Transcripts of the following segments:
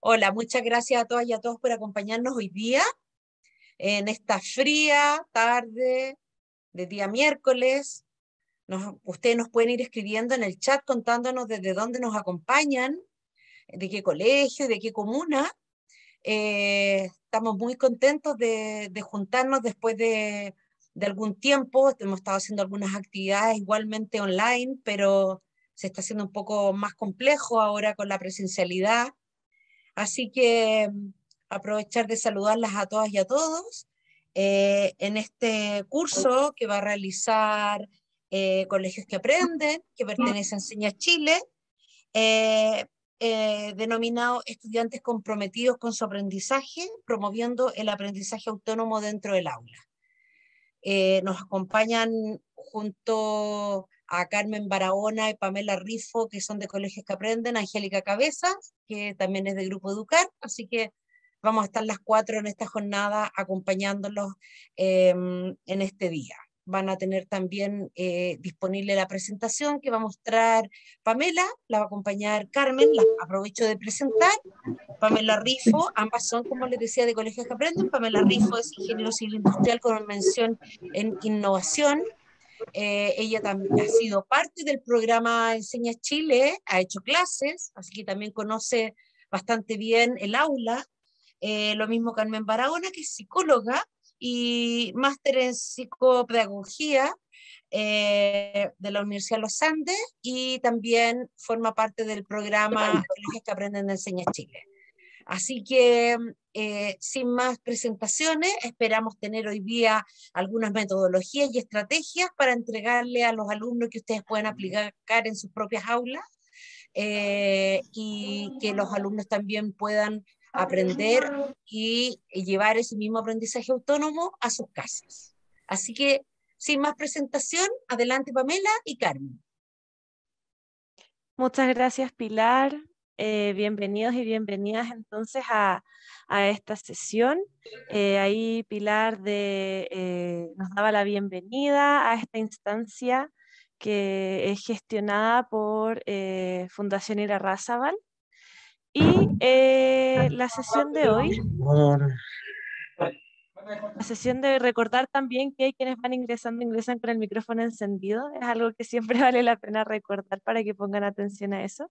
Hola, muchas gracias a todas y a todos por acompañarnos hoy día en esta fría tarde de día miércoles. ustedes nos pueden ir escribiendo en el chat contándonos desde dónde nos acompañan, de qué colegio, de qué comuna. Eh, estamos muy contentos de, juntarnos después de, de algún tiempo. Hemos estado haciendo algunas actividades igualmente online, pero se está haciendo un poco más complejo ahora con la presencialidad. Así que mm, aprovechar de saludarlas a todas y a todos eh, en este curso que va a realizar eh, Colegios que Aprenden, que pertenece a Enseña Chile, eh, denominado Estudiantes comprometidos con su aprendizaje, promoviendo el aprendizaje autónomo dentro del aula. nos acompañan junto a Carmen Barahona y Pamela Rifo, que son de Colegios que Aprenden, Angélica Cabezas, que también es de Grupo Educar, así que vamos a estar las cuatro en esta jornada acompañándolos em, en este día. Van a tener también eh, disponible la presentación que va a mostrar Pamela, la va a acompañar Carmen, aprovecho de presentar. Pamela Rifo, ambas son, como les decía, de colegios que aprenden. Pamela Rifo es ingeniero civil industrial con mención en innovación eh, ella también ha sido parte del programa Enseña Chile, ha hecho clases, así que también conoce bastante bien el aula. Eh, lo mismo Carmen Baragona que es psicóloga y máster en psicopedagogía eh, de la Universidad de los Andes y también forma parte del programa que aprenden Enseña Chile. Así que, mm, eh, sin más presentaciones, esperamos tener hoy día algunas metodologías y estrategias para entregarle a los alumnos que ustedes puedan aplicar en sus propias aulas eh, y que los alumnos también puedan aprender y llevar ese mismo aprendizaje autónomo a sus casas. Así que, sin más presentación, adelante Pamela y Carmen. Muchas gracias, Pilar. Eh, bienvenidos y bienvenidas entonces a, esta sesión. Eh, ahí Pilar eh, nos daba la bienvenida a esta instancia que es gestionada por Fundación Ira Razabal Y la sesión de hoy... La sesión de recordar también que hay quienes van ingresando, ingresan con el micrófono encendido. Es algo que siempre vale la pena recordar para que pongan atención a eso.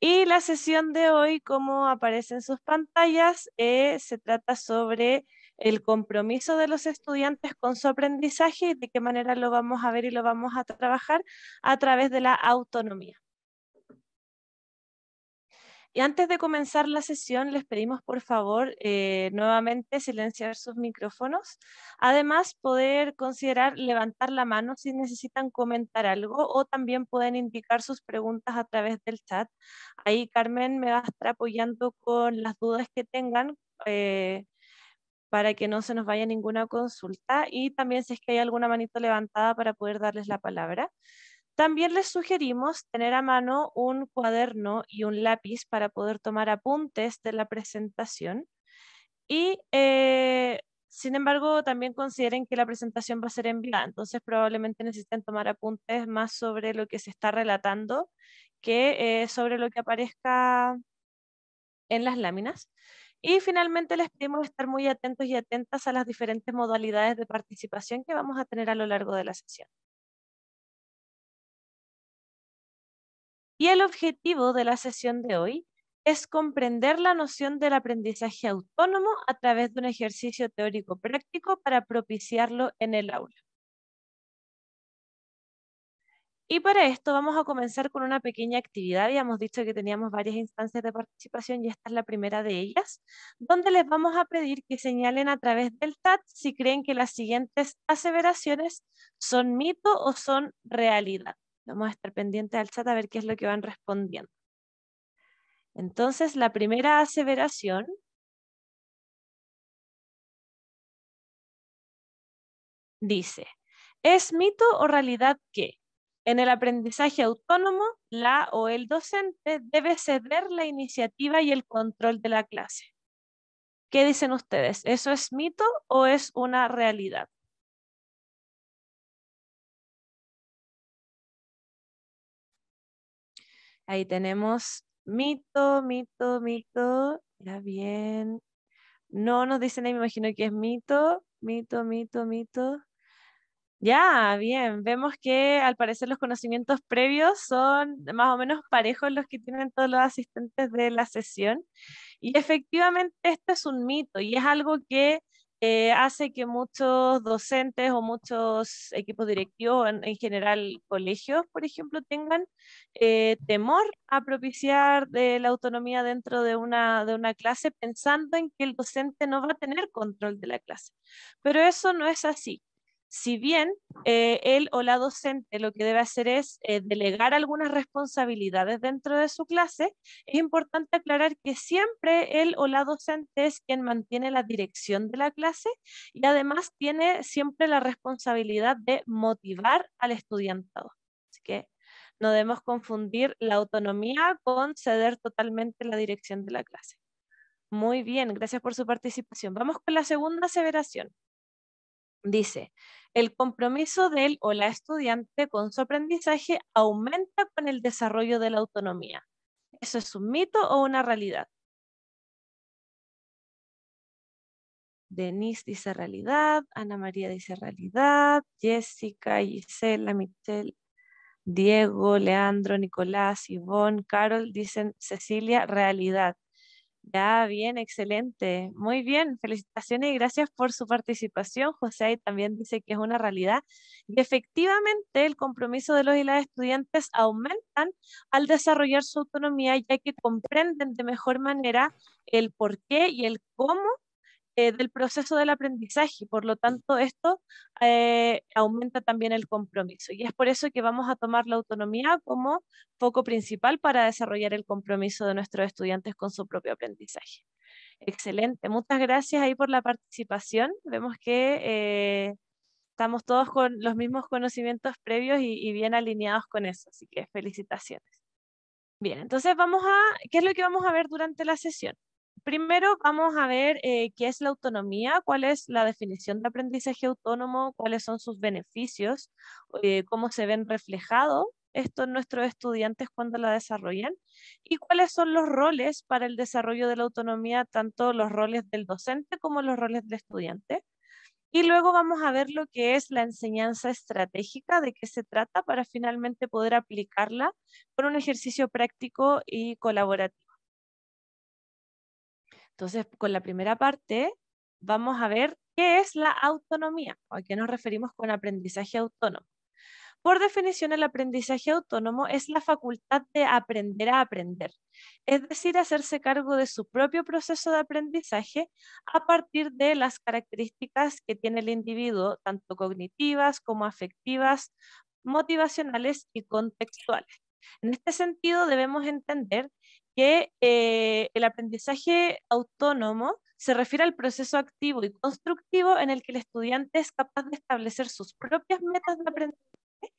Y la sesión de hoy, como aparece en sus pantallas, eh, se trata sobre el compromiso de los estudiantes con su aprendizaje y de qué manera lo vamos a ver y lo vamos a trabajar a través de la autonomía. Y antes de comenzar la sesión, les pedimos por favor eh, nuevamente silenciar sus micrófonos. Además, poder considerar levantar la mano si necesitan comentar algo o también pueden indicar sus preguntas a través del chat. Ahí Carmen me va a estar apoyando con las dudas que tengan. Eh, para que no se nos vaya ninguna consulta y también si es que hay alguna manito levantada para poder darles la palabra. También les sugerimos tener a mano un cuaderno y un lápiz para poder tomar apuntes de la presentación. Y eh, sin embargo, también consideren que la presentación va a ser en enviada, entonces probablemente necesiten tomar apuntes más sobre lo que se está relatando que eh, sobre lo que aparezca en las láminas. Y finalmente les pedimos estar muy atentos y atentas a las diferentes modalidades de participación que vamos a tener a lo largo de la sesión. Y el objetivo de la sesión de hoy es comprender la noción del aprendizaje autónomo a través de un ejercicio teórico práctico para propiciarlo en el aula. Y para esto vamos a comenzar con una pequeña actividad. hemos dicho que teníamos varias instancias de participación y esta es la primera de ellas, donde les vamos a pedir que señalen a través del chat si creen que las siguientes aseveraciones son mito o son realidad. Vamos a estar pendiente al chat a ver qué es lo que van respondiendo. Entonces, la primera aseveración dice, ¿es mito o realidad que en el aprendizaje autónomo la o el docente debe ceder la iniciativa y el control de la clase? ¿Qué dicen ustedes? ¿Eso es mito o es una realidad? Ahí tenemos mito, mito, mito. Ya bien. No nos dicen ahí, me imagino que es mito, mito, mito, mito. Ya, bien. Vemos que al parecer los conocimientos previos son más o menos parejos los que tienen todos los asistentes de la sesión. Y efectivamente esto es un mito y es algo que hace que muchos docentes o muchos equipos directivos, en, general colegios, por ejemplo, tengan eh, temor a propiciar de la autonomía dentro de una, de una clase pensando en que el docente no va a tener control de la clase. Pero eso no es así si bien el eh, él o la docente lo que debe hacer es eh, delegar algunas responsabilidades dentro de su clase, es importante aclarar que siempre el o la docente es quien mantiene la dirección de la clase y además tiene siempre la responsabilidad de motivar al estudiantado. Así que no debemos confundir la autonomía con ceder totalmente la dirección de la clase. Muy bien, gracias por su participación. Vamos con la segunda aseveración. Dice, el compromiso del o la estudiante con su aprendizaje aumenta con el desarrollo de la autonomía. ¿Eso es un mito o una realidad? Denise dice realidad, Ana María dice realidad, Jessica, Gisela, Michelle, Diego, Leandro, Nicolás, Ivonne, Carol dicen Cecilia, realidad. Ya, bien, excelente. Muy bien, felicitaciones y gracias por su participación. José también dice que es una realidad. Y efectivamente, el compromiso de los y las estudiantes aumentan al desarrollar su autonomía, ya que comprenden de mejor manera el por qué y el cómo eh, del proceso del aprendizaje. y Por lo tanto, esto eh, aumenta también el compromiso. Y es por eso que vamos a tomar la autonomía como foco principal para desarrollar el compromiso de nuestros estudiantes con su propio aprendizaje. Excelente. Muchas gracias ahí por la participación. Vemos que eh, estamos todos con los mismos conocimientos previos y, y bien alineados con eso. Así que felicitaciones. Bien, entonces vamos a, ¿qué es lo que vamos a ver durante la sesión? primero vamos a ver eh, qué es la autonomía, cuál es la definición de aprendizaje autónomo, cuáles son sus beneficios, eh, cómo se ven reflejados esto nuestros estudiantes cuando la desarrollan y cuáles son los roles para el desarrollo de la autonomía, tanto los roles del docente como los roles del estudiante. Y luego vamos a ver lo que es la enseñanza estratégica, de qué se trata para finalmente poder aplicarla con un ejercicio práctico y colaborativo. Entonces, con la primera parte, vamos a ver qué es la autonomía, o a qué nos referimos con aprendizaje autónomo. Por definición, el aprendizaje autónomo es la facultad de aprender a aprender, es decir, hacerse cargo de su propio proceso de aprendizaje a partir de las características que tiene el individuo, tanto cognitivas como afectivas, motivacionales y contextuales. En este sentido, debemos entender que eh, el aprendizaje autónomo se refiere al proceso activo y constructivo en el que el estudiante es capaz de establecer sus propias metas de aprendizaje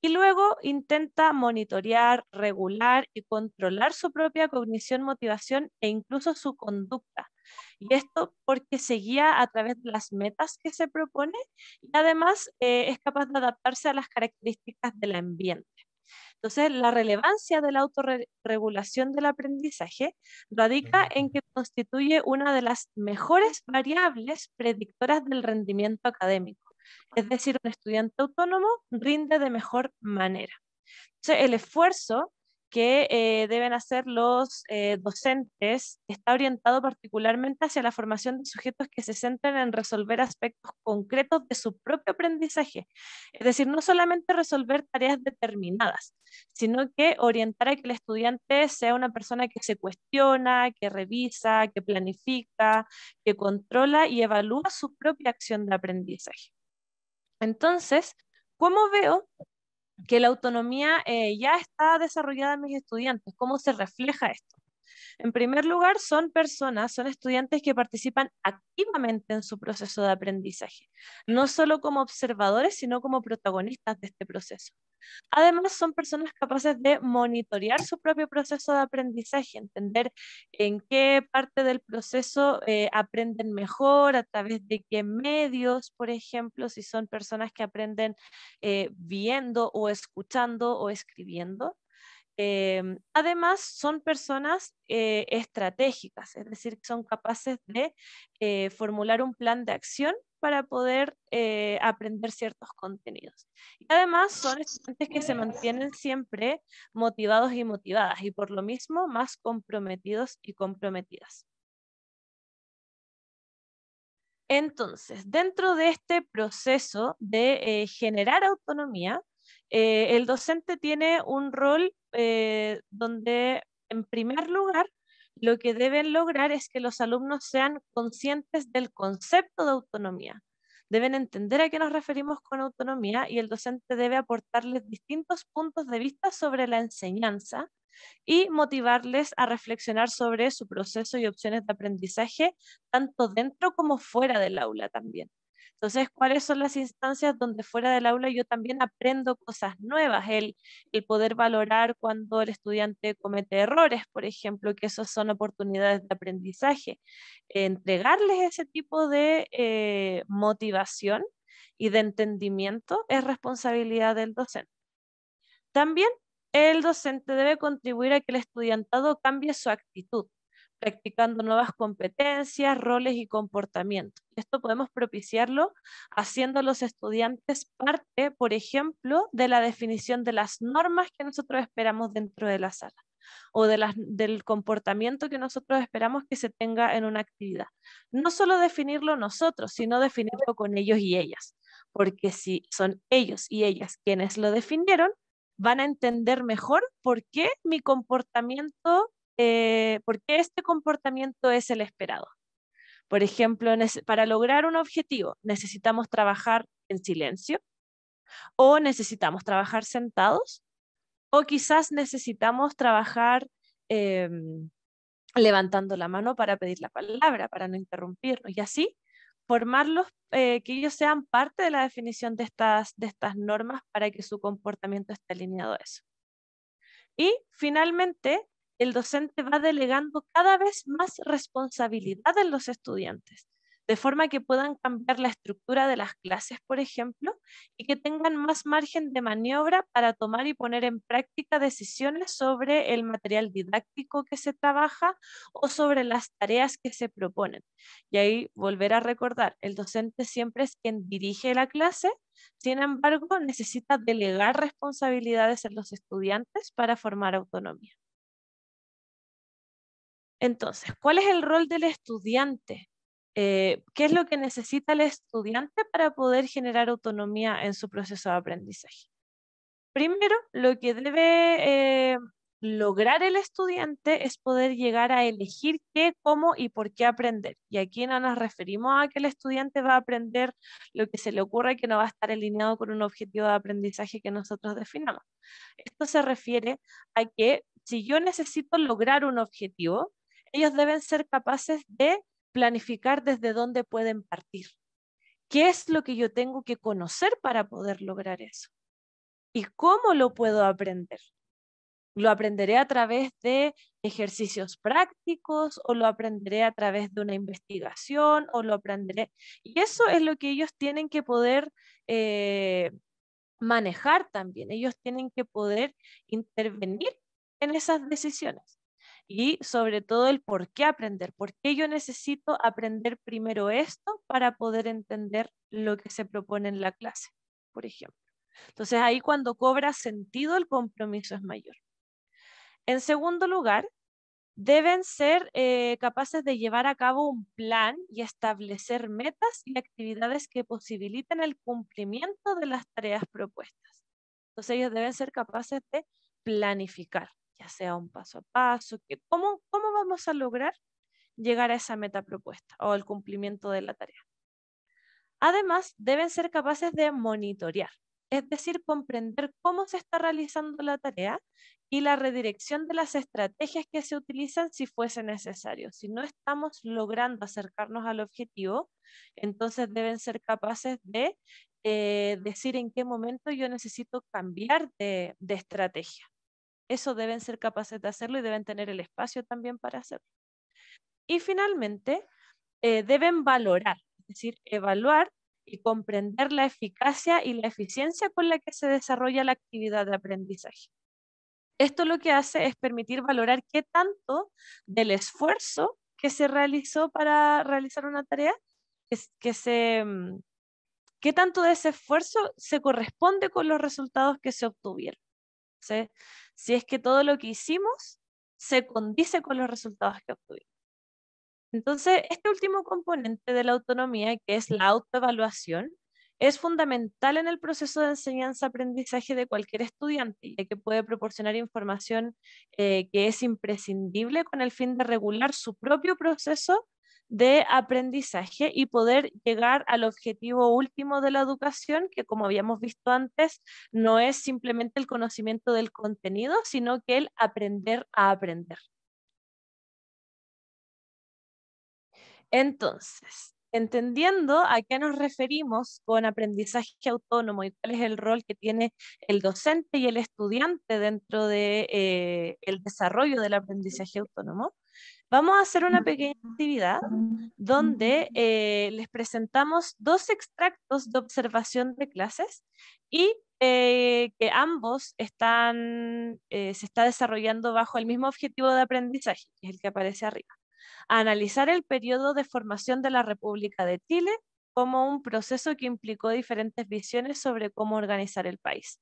y luego intenta monitorear, regular y controlar su propia cognición, motivación e incluso su conducta. Y esto porque se guía a través de las metas que se propone y además eh, es capaz de adaptarse a las características del ambiente. Entonces, la relevancia de la autorregulación del aprendizaje radica en que constituye una de las mejores variables predictoras del rendimiento académico. Es decir, un estudiante autónomo rinde de mejor manera. Entonces, el esfuerzo que eh, deben hacer los eh, docentes está orientado particularmente hacia la formación de sujetos que se centren en resolver aspectos concretos de su propio aprendizaje. Es decir, no solamente resolver tareas determinadas, sino que orientar a que el estudiante sea una persona que se cuestiona, que revisa, que planifica, que controla y evalúa su propia acción de aprendizaje. Entonces, ¿cómo veo que la autonomía eh, ya está desarrollada en mis estudiantes. ¿Cómo se refleja esto? En primer lugar, son personas, son estudiantes que participan activamente en su proceso de aprendizaje, no solo como observadores, sino como protagonistas de este proceso. Además, son personas capaces de monitorear su propio proceso de aprendizaje, entender en qué parte del proceso eh, aprenden mejor, a través de qué medios, por ejemplo, si son personas que aprenden eh, viendo o escuchando o escribiendo. Em, además, son personas eh, estratégicas, es decir, son capaces de eh, formular un plan de acción para poder eh, aprender ciertos contenidos. Y además, son estudiantes que se mantienen siempre motivados y motivadas y por lo mismo más comprometidos y comprometidas. Entonces, dentro de este proceso de generar autonomía, el docente tiene un rol eh, donde en primer lugar lo que deben lograr es que los alumnos sean conscientes del concepto de autonomía. Deben entender a qué nos referimos con autonomía y el docente debe aportarles distintos puntos de vista sobre la enseñanza y motivarles a reflexionar sobre su proceso y opciones de aprendizaje, tanto dentro como fuera del aula también. Entonces, ¿cuáles son las instancias donde fuera del aula yo también aprendo cosas nuevas? El, el poder valorar cuando el estudiante comete errores, por ejemplo, que esas son oportunidades de aprendizaje. Entregarles ese tipo de eh, motivación y de entendimiento es responsabilidad del docente. También el docente debe contribuir a que el estudiantado cambie su actitud practicando nuevas competencias, roles y comportamientos. Esto podemos propiciarlo haciendo los estudiantes parte, por ejemplo, de la definición de las normas que nosotros esperamos dentro de la sala o de del comportamiento que nosotros esperamos que se tenga en una actividad. No solo definirlo nosotros, sino definirlo con ellos y ellas, porque si son ellos y ellas quienes lo definieron, van a entender mejor por qué mi comportamiento eh, por qué este comportamiento es el esperado. Por ejemplo, para lograr un objetivo necesitamos trabajar en silencio o necesitamos trabajar sentados o quizás necesitamos trabajar em, levantando la mano para pedir la palabra, para no interrumpirnos y así formarlos, eh, que ellos sean parte de la definición de estas, de estas normas para que su comportamiento esté alineado a eso. Y finalmente, el docente va delegando cada vez más responsabilidad en los estudiantes, de forma que puedan cambiar la estructura de las clases, por ejemplo, y que tengan más margen de maniobra para tomar y poner en práctica decisiones sobre el material didáctico que se trabaja o sobre las tareas que se proponen. Y ahí volver a recordar, el docente siempre es quien dirige la clase, sin embargo, necesita delegar responsabilidades en los estudiantes para formar autonomía. Entonces, ¿cuál es el rol del estudiante? Eh, ¿Qué es lo que necesita el estudiante para poder generar autonomía en su proceso de aprendizaje? Primero, lo que debe eh, lograr el estudiante es poder llegar a elegir qué, cómo y por qué aprender. Y aquí no nos referimos a que el estudiante va a aprender lo que se le ocurra y que no va a estar alineado con un objetivo de aprendizaje que nosotros definamos. Esto se refiere a que si yo necesito lograr un objetivo, ellos deben ser capaces de planificar desde dónde pueden partir. ¿Qué es lo que yo tengo que conocer para poder lograr eso? ¿Y cómo lo puedo aprender? ¿Lo aprenderé a través de ejercicios prácticos o lo aprenderé a través de una investigación o lo aprenderé? Y eso es lo que ellos tienen que poder eh, manejar también. Ellos tienen que poder intervenir en esas decisiones y sobre todo el por qué aprender, por qué yo necesito aprender primero esto para poder entender lo que se propone en la clase, por ejemplo. Entonces ahí cuando cobra sentido el compromiso es mayor. En segundo lugar, deben ser eh, capaces de llevar a cabo un plan y establecer metas y actividades que posibiliten el cumplimiento de las tareas propuestas. Entonces ellos deben ser capaces de planificar ya sea un paso a paso, que cómo, vamos a lograr llegar a esa meta propuesta o el cumplimiento de la tarea. Además, deben ser capaces de monitorear, es decir, comprender cómo se está realizando la tarea y la redirección de las estrategias que se utilizan si fuese necesario. Si no estamos logrando acercarnos al objetivo, entonces deben ser capaces de eh, decir en qué momento yo necesito cambiar de, de estrategia eso deben ser capaces de hacerlo y deben tener el espacio también para hacerlo. Y finalmente, eh, deben valorar, es decir, evaluar y comprender la eficacia y la eficiencia con la que se desarrolla la actividad de aprendizaje. Esto lo que hace es permitir valorar qué tanto del esfuerzo que se realizó para realizar una tarea, que, se, mm, qué tanto de ese esfuerzo se corresponde con los resultados que se obtuvieron. ¿sí? si es que todo lo que hicimos se condice con los resultados que obtuvimos. Entonces, este último componente de la autonomía, que es la autoevaluación, es fundamental en el proceso de enseñanza-aprendizaje de cualquier estudiante, ya que puede proporcionar información eh, que es imprescindible con el fin de regular su propio proceso de aprendizaje y poder llegar al objetivo último de la educación, que como habíamos visto antes, no es simplemente el conocimiento del contenido, sino que el aprender a aprender. Entonces, entendiendo a qué nos referimos con aprendizaje autónomo y cuál es el rol que tiene el docente y el estudiante dentro del de, eh, el desarrollo del aprendizaje autónomo, Vamos a hacer una pequeña actividad donde eh, les presentamos dos extractos de observación de clases y eh, que ambos están, eh, se está desarrollando bajo el mismo objetivo de aprendizaje, que es el que aparece arriba. analizar el periodo de formación de la República de Chile como un proceso que implicó diferentes visiones sobre cómo organizar el país.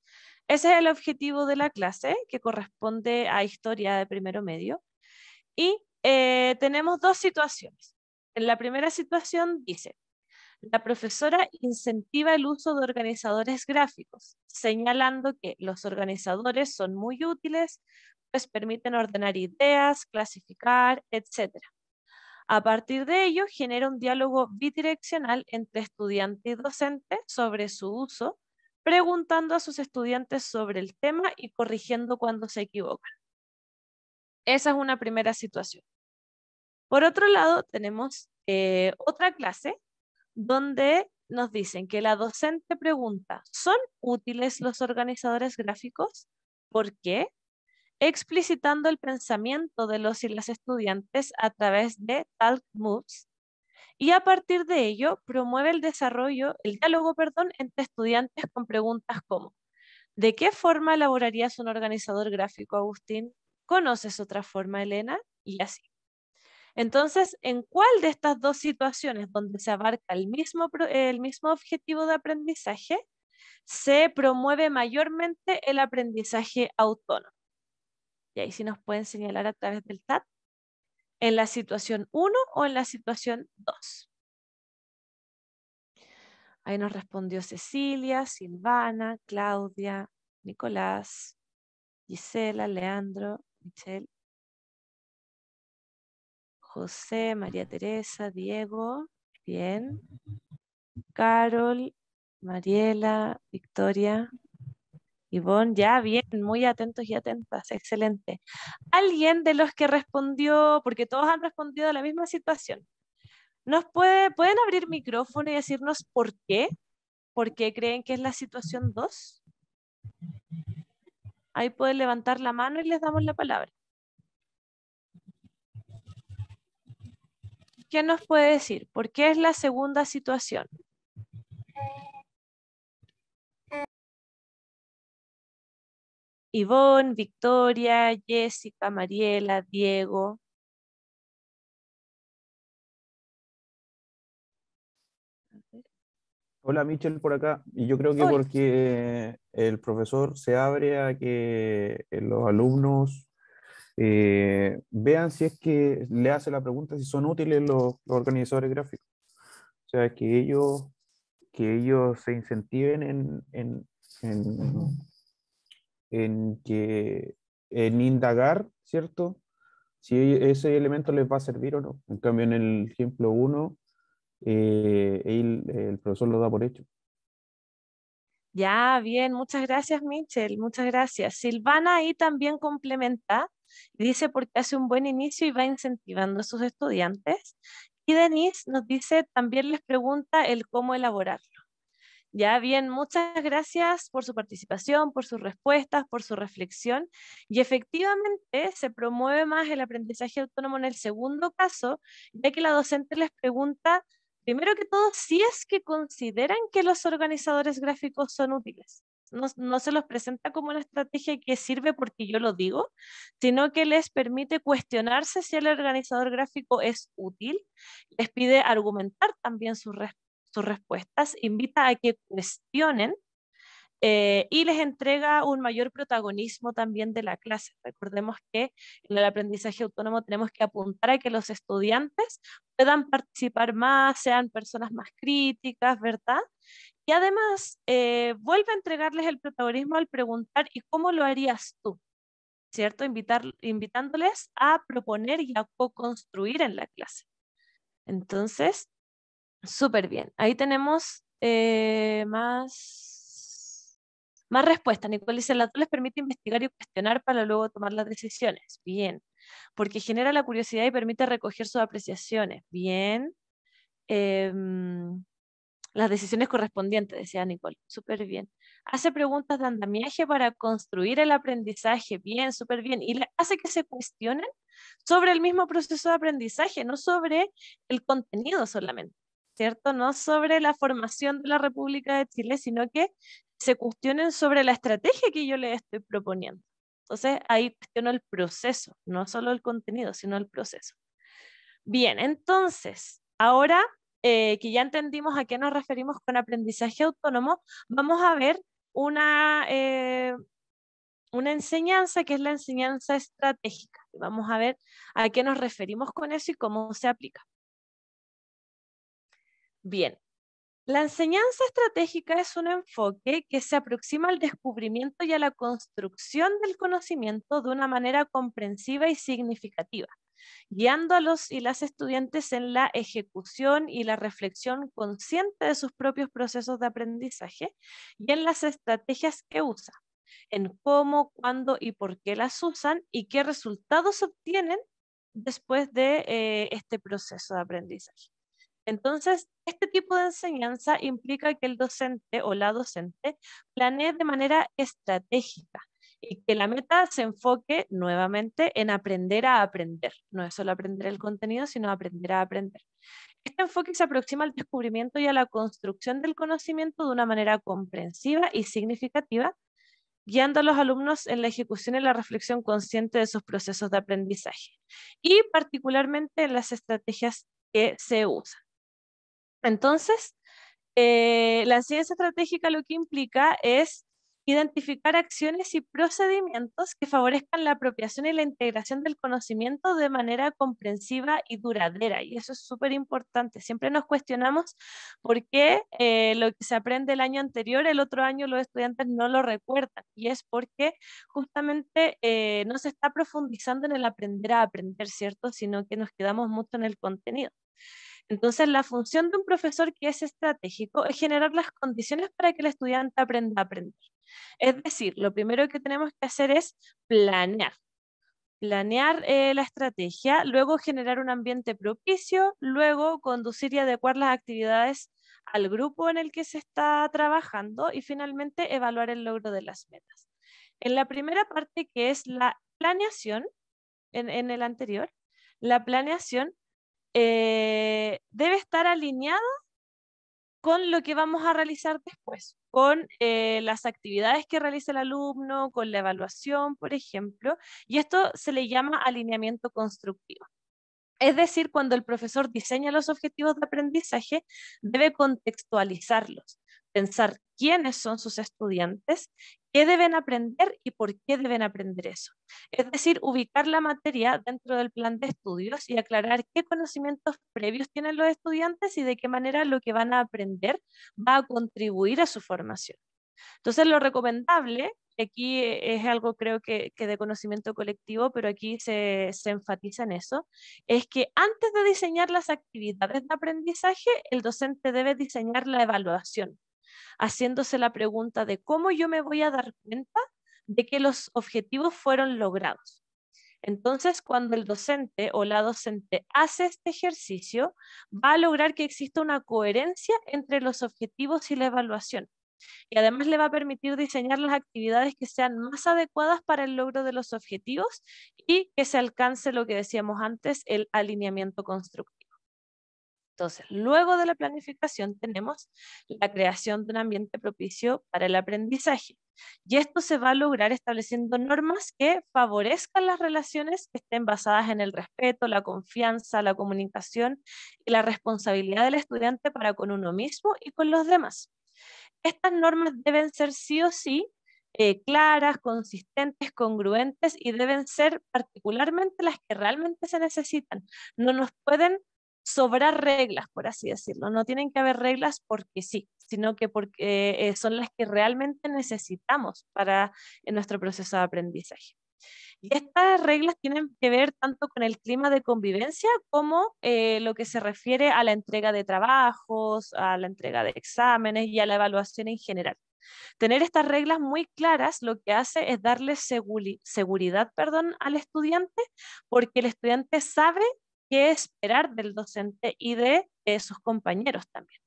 Ese es el objetivo de la clase, que corresponde a historia de primero medio. Y eh, tenemos dos situaciones. En la primera situación dice, la profesora incentiva el uso de organizadores gráficos, señalando que los organizadores son muy útiles, pues permiten ordenar ideas, clasificar, etc. A partir de ello, genera un diálogo bidireccional entre estudiante y docente sobre su uso, preguntando a sus estudiantes sobre el tema y corrigiendo cuando se equivocan. Esa es una primera situación. Por otro lado, tenemos eh, otra clase donde nos dicen que la docente pregunta, ¿son útiles los organizadores gráficos? ¿Por qué? Explicitando el pensamiento de los y las estudiantes a través de Talk Moves y a partir de ello promueve el desarrollo, el diálogo, perdón, entre estudiantes con preguntas como ¿De qué forma elaborarías un organizador gráfico, Agustín? ¿Conoces otra forma, Elena? Y así. Entonces, ¿en cuál de estas dos situaciones donde se abarca el mismo, objetivo de aprendizaje se promueve mayormente el aprendizaje autónomo? Y ahí sí nos pueden señalar a través del chat, en la situación 1 o en la situación 2. Ahí nos respondió Cecilia, Silvana, Claudia, Nicolás, Gisela, Leandro, Michelle José, María Teresa, Diego, bien. Carol, Mariela, Victoria, Ivonne, ya bien, muy atentos y atentas, excelente. ¿Alguien de los que respondió, porque todos han respondido a la misma situación, nos puede, pueden abrir micrófono y decirnos por qué? ¿Por qué creen que es la situación 2? Ahí pueden levantar la mano y les damos la palabra. ¿Qué nos puede decir? ¿Por qué es la segunda situación? Ivonne, Victoria, Jessica, Mariela, Diego. Hola Michelle por acá. y Yo creo que porque el profesor se abre a que los alumnos eh, vean si es que le hace la pregunta si son útiles los, organizadores gráficos. O sea, que ellos, que ellos se incentiven en, en, en, que, en indagar, ¿cierto? Si e, ese elemento les va a servir o no. En cambio, en el ejemplo 1, el, eh, el profesor lo da por hecho. Ya, bien, muchas gracias, Michelle, muchas gracias. Silvana ahí también complementa dice porque hace un buen inicio y va incentivando a sus estudiantes. Y Denise nos dice, también les pregunta el cómo elaborarlo. Ya bien, muchas gracias por su participación, por sus respuestas, por su reflexión. Y efectivamente se promueve más el aprendizaje autónomo en el segundo caso, ya que la docente les pregunta, primero que todo, si es que consideran que los organizadores gráficos son útiles no, se los presenta como una estrategia que sirve porque yo lo digo, sino que les permite cuestionarse si el organizador gráfico es útil, les pide argumentar también sus, respuestas, invita a que cuestionen eh, y les entrega un mayor protagonismo también de la clase. Recordemos que en el aprendizaje autónomo tenemos que apuntar a que los estudiantes puedan participar más, sean personas más críticas, ¿verdad? Y además, eh, vuelve a entregarles el protagonismo al preguntar, ¿y cómo lo harías tú? ¿Cierto? Invitar, invitándoles a proponer y a co-construir en la clase. Entonces, súper bien. Ahí tenemos eh, más, más respuesta. Nicole dice, la les permite investigar y cuestionar para luego tomar las decisiones. Bien. Porque genera la curiosidad y permite recoger sus apreciaciones. Bien. Em, las decisiones correspondientes, decía Nicole. Súper bien. Hace preguntas de andamiaje para construir el aprendizaje. Bien, súper bien. Y hace que se cuestionen sobre el mismo proceso de aprendizaje, no sobre el contenido solamente, ¿cierto? No sobre la formación de la República de Chile, sino que se cuestionen sobre la estrategia que yo le estoy proponiendo. Entonces, ahí cuestiono el proceso, no solo el contenido, sino el proceso. Bien, entonces, ahora eh, que ya entendimos a qué nos referimos con aprendizaje autónomo, vamos a ver una, eh, una enseñanza que es la enseñanza estratégica. Vamos a ver a qué nos referimos con eso y cómo se aplica. Bien, la enseñanza estratégica es un enfoque que se aproxima al descubrimiento y a la construcción del conocimiento de una manera comprensiva y significativa guiando a los y las estudiantes en la ejecución y la reflexión consciente de sus propios procesos de aprendizaje y en las estrategias que usan, en cómo, cuándo y por qué las usan y qué resultados obtienen después de eh, este proceso de aprendizaje. Entonces, este tipo de enseñanza implica que el docente o la docente planee de manera estratégica, y que la meta se enfoque nuevamente en aprender a aprender. No es solo aprender el contenido, sino aprender a aprender. Este enfoque se aproxima al descubrimiento y a la construcción del conocimiento de una manera comprensiva y significativa, guiando a los alumnos en la ejecución y la reflexión consciente de sus procesos de aprendizaje y particularmente en las estrategias que se usan. Entonces, eh, la ciencia estratégica lo que implica es identificar acciones y procedimientos que favorezcan la apropiación y la integración del conocimiento de manera comprensiva y duradera. Y eso es súper importante. Siempre nos cuestionamos por qué eh, lo que se aprende el año anterior, el otro año los estudiantes no lo recuerdan. Y es porque justamente eh, no se está profundizando en el aprender a aprender, ¿cierto? Sino que nos quedamos mucho en el contenido. Entonces, la función de un profesor que es estratégico es generar las condiciones para que el estudiante aprenda a aprender. Es decir, lo primero que tenemos que hacer es planear. Planear eh, la estrategia, luego generar un ambiente propicio, luego conducir y adecuar las actividades al grupo en el que se está trabajando y finalmente evaluar el logro de las metas. En la primera parte, que es la planeación, en, el anterior, la planeación eh, debe estar alineada con lo que vamos a realizar después, con eh, las actividades que realiza el alumno, con la evaluación, por ejemplo, y esto se le llama alineamiento constructivo. Es decir, cuando el profesor diseña los objetivos de aprendizaje, debe contextualizarlos, pensar quiénes son sus estudiantes, qué deben aprender y por qué deben aprender eso. Es decir, ubicar la materia dentro del plan de estudios y aclarar qué conocimientos previos tienen los estudiantes y de qué manera lo que van a aprender va a contribuir a su formación. Entonces, lo recomendable, aquí es algo creo que, de conocimiento colectivo, pero aquí se, se, enfatiza en eso, es que antes de diseñar las actividades de aprendizaje, el docente debe diseñar la evaluación haciéndose la pregunta de cómo yo me voy a dar cuenta de que los objetivos fueron logrados. Entonces, cuando el docente o la docente hace este ejercicio, va a lograr que exista una coherencia entre los objetivos y la evaluación. Y además le va a permitir diseñar las actividades que sean más adecuadas para el logro de los objetivos y que se alcance lo que decíamos antes, el alineamiento constructivo. Entonces, luego de la planificación tenemos la creación de un ambiente propicio para el aprendizaje. Y esto se va a lograr estableciendo normas que favorezcan las relaciones que estén basadas en el respeto, la confianza, la comunicación y la responsabilidad del estudiante para con uno mismo y con los demás. Estas normas deben ser sí o sí eh, claras, consistentes, congruentes y deben ser particularmente las que realmente se necesitan. No nos pueden sobrar reglas, por así decirlo. No tienen que haber reglas porque sí, sino que porque eh, son las que realmente necesitamos para nuestro proceso de aprendizaje. Y estas reglas tienen que ver tanto con el clima de convivencia como eh, lo que se refiere a la entrega de trabajos, a la entrega de exámenes y a la evaluación en general. Tener estas reglas muy claras lo que hace es darle seguridad perdón, al estudiante porque el estudiante sabe qué esperar del docente y de sus compañeros también.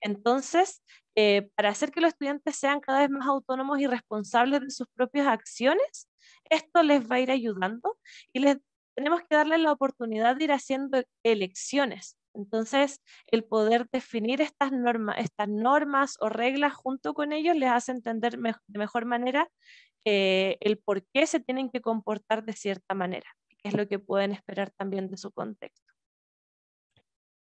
Entonces, eh, para hacer que los estudiantes sean cada vez más autónomos y responsables de sus propias acciones, esto les va a ir ayudando y les tenemos que darles la oportunidad de ir haciendo elecciones. Entonces, el poder definir estas, estas normas o reglas junto con ellos les hace entender de mejor manera eh, el por qué se tienen que comportar de cierta manera qué es lo que pueden esperar también de su contexto.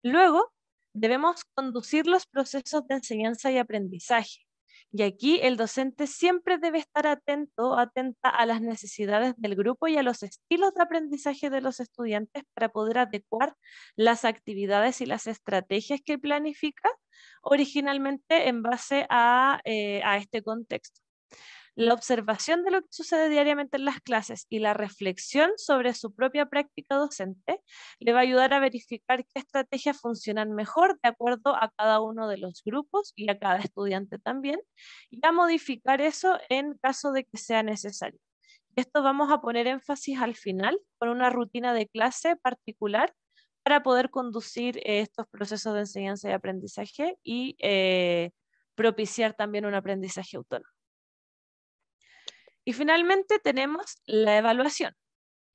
Luego, debemos conducir los procesos de enseñanza y aprendizaje. Y aquí el docente siempre debe estar atento, atenta a las necesidades del grupo y a los estilos de aprendizaje de los estudiantes para poder adecuar las actividades y las estrategias que planifica originalmente en base a eh, este contexto. La observación de lo que sucede diariamente en las clases y la reflexión sobre su propia práctica docente le va a ayudar a verificar qué estrategias funcionan mejor de acuerdo a cada uno de los grupos y a cada estudiante también, y a modificar eso en caso de que sea necesario. Esto vamos a poner énfasis al final con una rutina de clase particular para poder conducir eh, estos procesos de enseñanza y aprendizaje y eh, propiciar también un aprendizaje autónomo. Y finalmente tenemos la evaluación,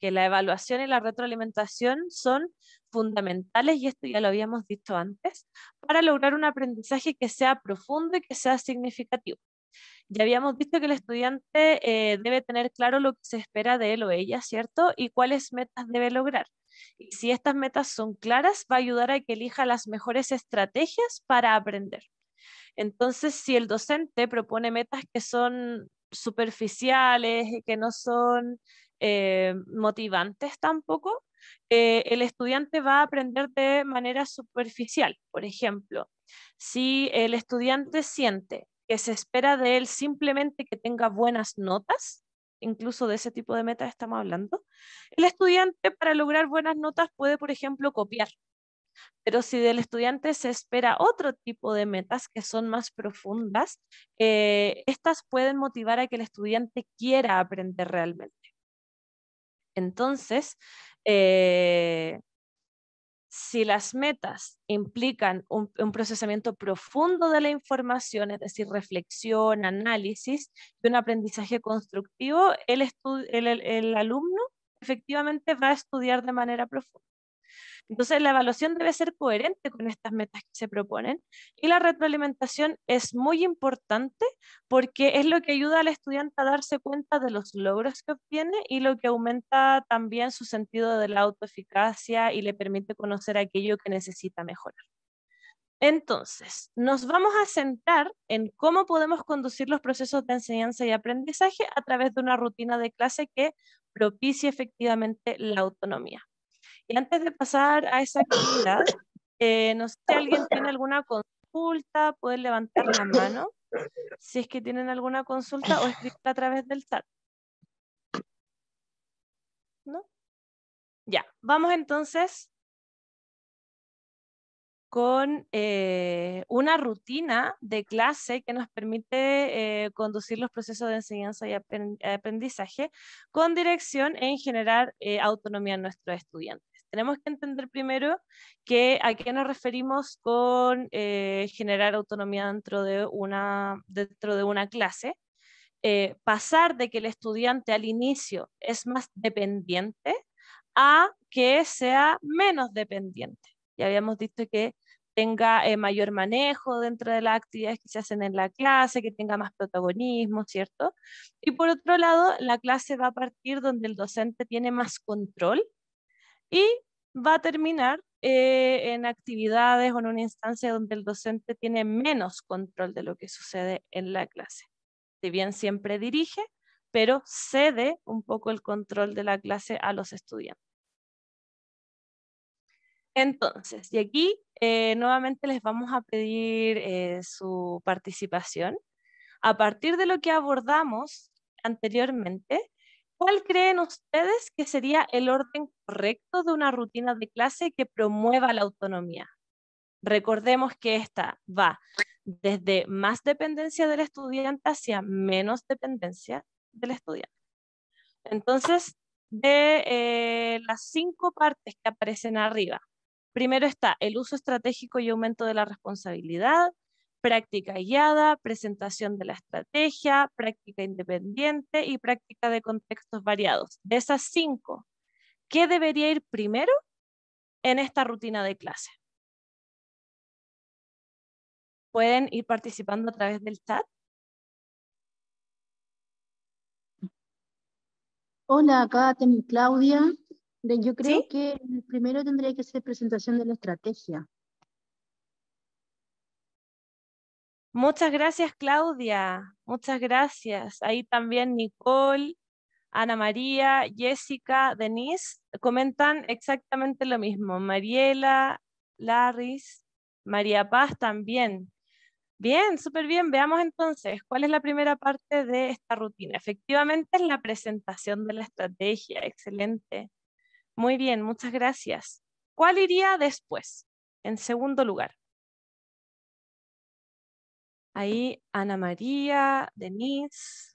que la evaluación y la retroalimentación son fundamentales, y esto ya lo habíamos dicho antes, para lograr un aprendizaje que sea profundo y que sea significativo. Ya habíamos visto que el estudiante eh, debe tener claro lo que se espera de él o ella, ¿cierto? Y cuáles metas debe lograr. Y si estas metas son claras, va a ayudar a que elija las mejores estrategias para aprender. Entonces, si el docente propone metas que son superficiales, y que no son eh, motivantes tampoco, eh, el estudiante va a aprender de manera superficial. Por ejemplo, si el estudiante siente que se espera de él simplemente que tenga buenas notas, incluso de ese tipo de metas estamos hablando, el estudiante para lograr buenas notas puede, por ejemplo, copiar pero si del estudiante se espera otro tipo de metas que son más profundas, eh, estas pueden motivar a que el estudiante quiera aprender realmente. Entonces, eh, si las metas implican un, procesamiento profundo de la información, es decir, reflexión, análisis y un aprendizaje constructivo, el, el alumno efectivamente va a estudiar de manera profunda. Entonces, la evaluación debe ser coherente con estas metas que se proponen y la retroalimentación es muy importante porque es lo que ayuda al estudiante a darse cuenta de los logros que obtiene y lo que aumenta también su sentido de la autoeficacia y le permite conocer aquello que necesita mejorar. Entonces, nos vamos a centrar en cómo podemos conducir los procesos de enseñanza y aprendizaje a través de una rutina de clase que propicie efectivamente la autonomía. Y antes de pasar a esa actividad, eh, no sé si alguien tiene alguna consulta, pueden levantar la mano si es que tienen alguna consulta o escribirla a través del chat. ¿No? Ya, vamos entonces con eh, una rutina de clase que nos permite eh, conducir los procesos de enseñanza y aprendizaje con dirección en generar autonomía en nuestros estudiantes tenemos que entender primero que a qué nos referimos con eh, generar autonomía dentro de una, dentro de una clase. Eh, pasar de que el estudiante al inicio es más dependiente a que sea menos dependiente. Ya habíamos dicho que tenga eh, mayor manejo dentro de las actividades que se hacen en la clase, que tenga más protagonismo, ¿cierto? Y por otro lado, la clase va a partir donde el docente tiene más control y va a terminar eh, en actividades o en una instancia donde el docente tiene menos control de lo que sucede en la clase. Si bien siempre dirige, pero cede un poco el control de la clase a los estudiantes. Entonces, y aquí eh, nuevamente les vamos a pedir eh, su participación. A partir de lo que abordamos anteriormente, ¿Cuál creen ustedes que sería el orden correcto de una rutina de clase que promueva la autonomía? Recordemos que esta va desde más dependencia del estudiante hacia menos dependencia del estudiante. Entonces, de eh, las cinco partes que aparecen arriba, primero está el uso estratégico y aumento de la responsabilidad, práctica guiada, presentación de la estrategia, práctica independiente y práctica de contextos variados. De esas cinco, ¿qué debería ir primero en esta rutina de clase? Pueden ir participando a través del chat. Hola, acá tengo Claudia. Yo creo que primero tendría que ser presentación de la estrategia. Muchas gracias, Claudia. Muchas gracias. Ahí también Nicole, Ana María, Jessica, Denise comentan exactamente lo mismo. Mariela, Laris, María Paz también. Bien, súper bien. Veamos entonces cuál es la primera parte de esta rutina. Efectivamente es la presentación de la estrategia. Excelente. Muy bien, muchas gracias. ¿Cuál iría después? En segundo lugar. Ahí Ana María, Denise,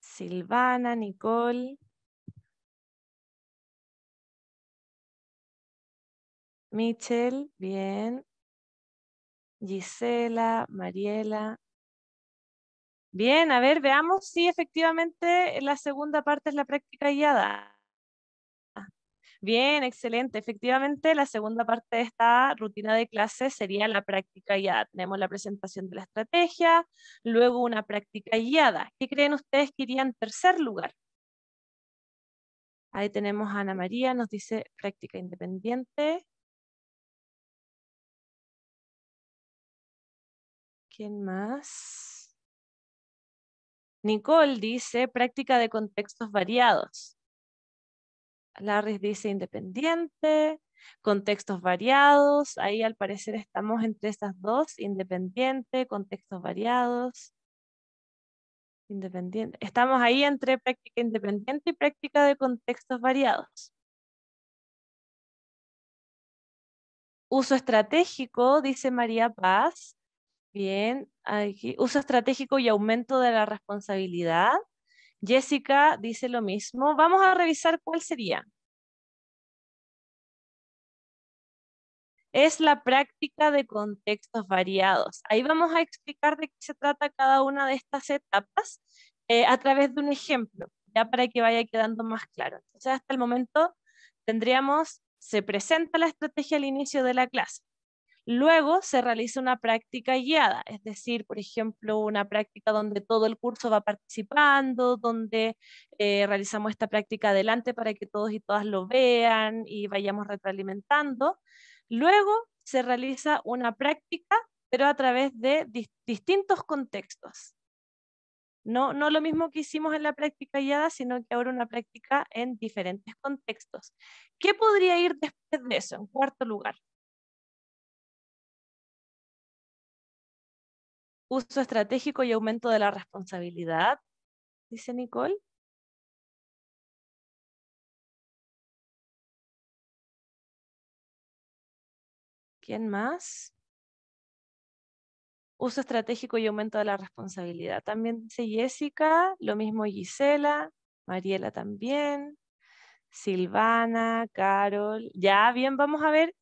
Silvana, Nicole. Michelle, bien. Gisela, Mariela. Bien, a ver, veamos si efectivamente la segunda parte es la práctica guiada. Bien, excelente. Efectivamente, la segunda parte de esta rutina de clases sería la práctica guiada. Tenemos la presentación de la estrategia, luego una práctica guiada. ¿Qué creen ustedes que iría en tercer lugar? Ahí tenemos a Ana María, nos dice práctica independiente. ¿Quién más? Nicole dice práctica de contextos variados. Larry dice independiente, contextos variados, ahí al parecer estamos entre estas dos, independiente, contextos variados, independiente. Estamos ahí entre práctica independiente y práctica de contextos variados. Uso estratégico, dice María Paz. Bien, aquí. Uso estratégico y aumento de la responsabilidad. Jessica dice lo mismo. Vamos a revisar cuál sería. Es la práctica de contextos variados. Ahí vamos a explicar de qué se trata cada una de estas etapas eh, a través de un ejemplo, ya para que vaya quedando más claro. Entonces, hasta el momento tendríamos, se presenta la estrategia al inicio de la clase. Luego se realiza una práctica guiada, es decir, por ejemplo, una práctica donde todo el curso va participando, donde eh, realizamos esta práctica adelante para que todos y todas lo vean y vayamos retroalimentando. Luego se realiza una práctica, pero a través de distintos contextos. No, no, lo mismo que hicimos en la práctica guiada, sino que ahora una práctica en diferentes contextos. ¿Qué podría ir después de eso, en cuarto lugar? uso estratégico y aumento de la responsabilidad, dice Nicole. ¿Quién más? Uso estratégico y aumento de la responsabilidad. También dice Jessica, lo mismo Gisela, Mariela también, Silvana, Carol. Ya, bien, vamos a ver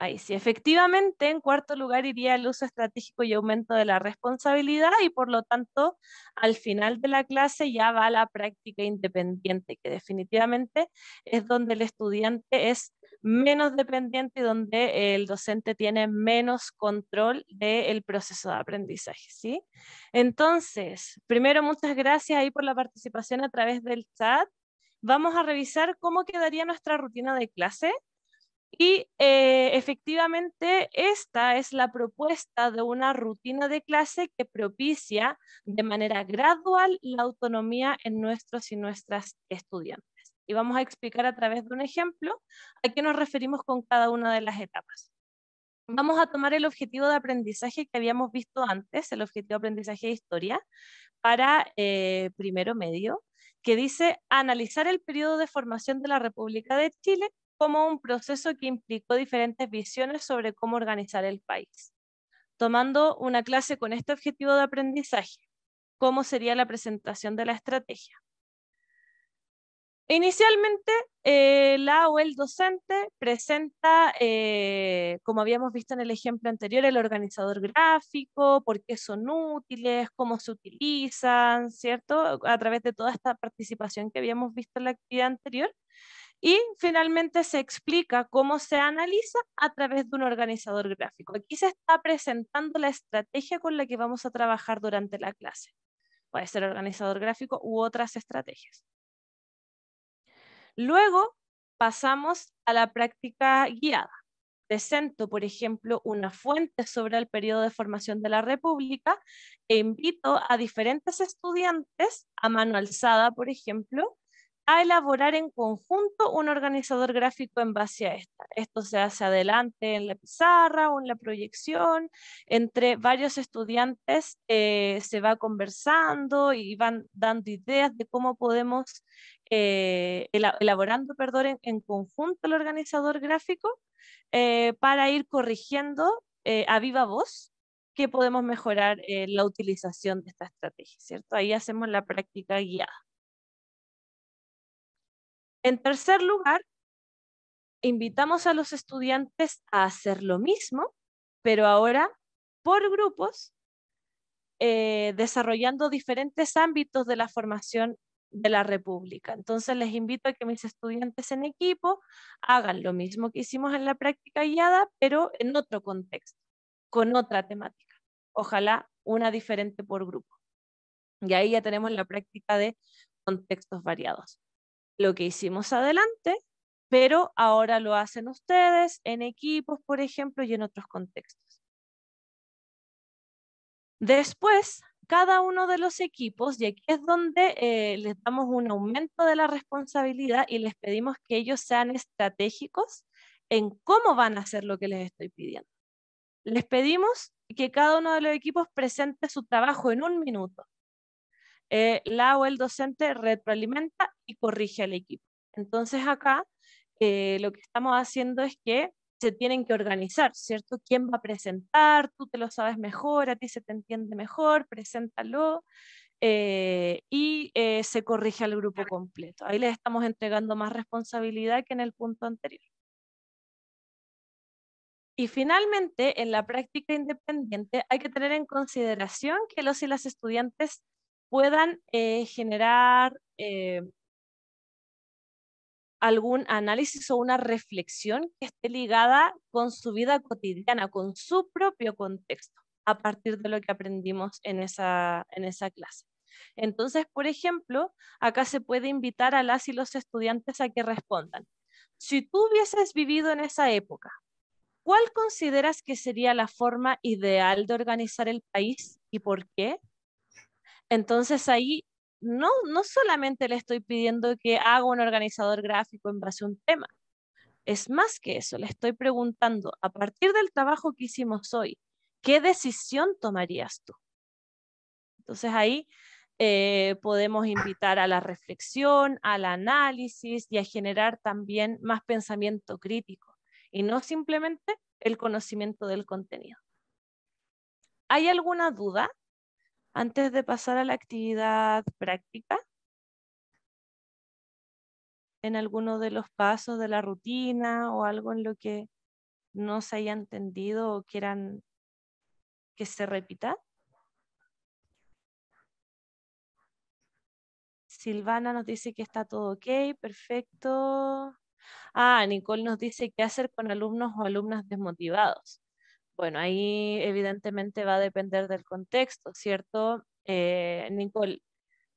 Ahí sí, efectivamente, en cuarto lugar iría el uso estratégico y aumento de la responsabilidad y por lo tanto, al final de la clase ya va la práctica independiente, que definitivamente es donde el estudiante es menos dependiente y donde el docente tiene menos control del proceso de aprendizaje, ¿sí? Entonces, primero muchas gracias ahí por la participación a través del chat. Vamos a revisar cómo quedaría nuestra rutina de clase. Y eh, efectivamente, esta es la propuesta de una rutina de clase que propicia de manera gradual la autonomía en nuestros y nuestras estudiantes. Y vamos a explicar a través de un ejemplo a qué nos referimos con cada una de las etapas. Vamos a tomar el objetivo de aprendizaje que habíamos visto antes, el objetivo de aprendizaje de historia, para eh, primero medio, que dice analizar el periodo de formación de la República de Chile como un proceso que implicó diferentes visiones sobre cómo organizar el país, tomando una clase con este objetivo de aprendizaje, cómo sería la presentación de la estrategia. Inicialmente, eh, la o el docente presenta, eh, como habíamos visto en el ejemplo anterior, el organizador gráfico, por qué son útiles, cómo se utilizan, ¿cierto? A través de toda esta participación que habíamos visto en la actividad anterior. Y finalmente se explica cómo se analiza a través de un organizador gráfico. Aquí se está presentando la estrategia con la que vamos a trabajar durante la clase. Puede ser organizador gráfico u otras estrategias. Luego pasamos a la práctica guiada. Presento, por ejemplo, una fuente sobre el periodo de formación de la República e invito a diferentes estudiantes, a mano alzada, por ejemplo, a elaborar en conjunto un organizador gráfico en base a esta. Esto se hace adelante en la pizarra o en la proyección, entre varios estudiantes eh, se va conversando y van dando ideas de cómo podemos, eh, elaborando perdón, en, conjunto el organizador gráfico eh, para ir corrigiendo a viva voz que podemos mejorar la utilización de esta estrategia, ¿cierto? Ahí hacemos la práctica guiada. En tercer lugar, invitamos a los estudiantes a hacer lo mismo, pero ahora por grupos, eh, desarrollando diferentes ámbitos de la formación de la República. Entonces les invito a que mis estudiantes en equipo hagan lo mismo que hicimos en la práctica guiada, pero en otro contexto, con otra temática. Ojalá una diferente por grupo. Y ahí ya tenemos la práctica de contextos variados lo que hicimos adelante, pero ahora lo hacen ustedes en equipos, por ejemplo, y en otros contextos. Después, cada uno de los equipos, y aquí es donde eh, les damos un aumento de la responsabilidad y les pedimos que ellos sean estratégicos en cómo van a hacer lo que les estoy pidiendo. Les pedimos que cada uno de los equipos presente su trabajo en un minuto. Eh, la o el docente retroalimenta y corrige al equipo. Entonces acá eh, lo que estamos haciendo es que se tienen que organizar, ¿cierto? ¿Quién va a presentar? Tú te lo sabes mejor, a ti se te entiende mejor, preséntalo. Eh, y se corrige al grupo completo. Ahí les estamos entregando más responsabilidad que en el punto anterior. Y finalmente, en la práctica independiente hay que tener en consideración que los y las estudiantes puedan eh, generar eh, algún análisis o una reflexión que esté ligada con su vida cotidiana, con su propio contexto, a partir de lo que aprendimos en esa, en esa clase. Entonces, por ejemplo, acá se puede invitar a las y los estudiantes a que respondan. Si tú hubieses vivido en esa época, ¿cuál consideras que sería la forma ideal de organizar el país y por qué? Entonces ahí no, solamente le estoy pidiendo que haga un organizador gráfico en base a un tema, es más que eso, le estoy preguntando, a partir del trabajo que hicimos hoy, ¿qué decisión tomarías tú? Entonces ahí eh, podemos invitar a la reflexión, al análisis y a generar también más pensamiento crítico y no simplemente el conocimiento del contenido. ¿Hay alguna duda antes de pasar a la actividad práctica en alguno de los pasos de la rutina o algo en lo que no se haya entendido o quieran que se repita? Silvana nos dice que está todo ok, perfecto. Ah, Nicole nos dice qué hacer con alumnos o alumnas desmotivados. Bueno, ahí evidentemente va a depender del contexto, ¿cierto? Eh, Nicole,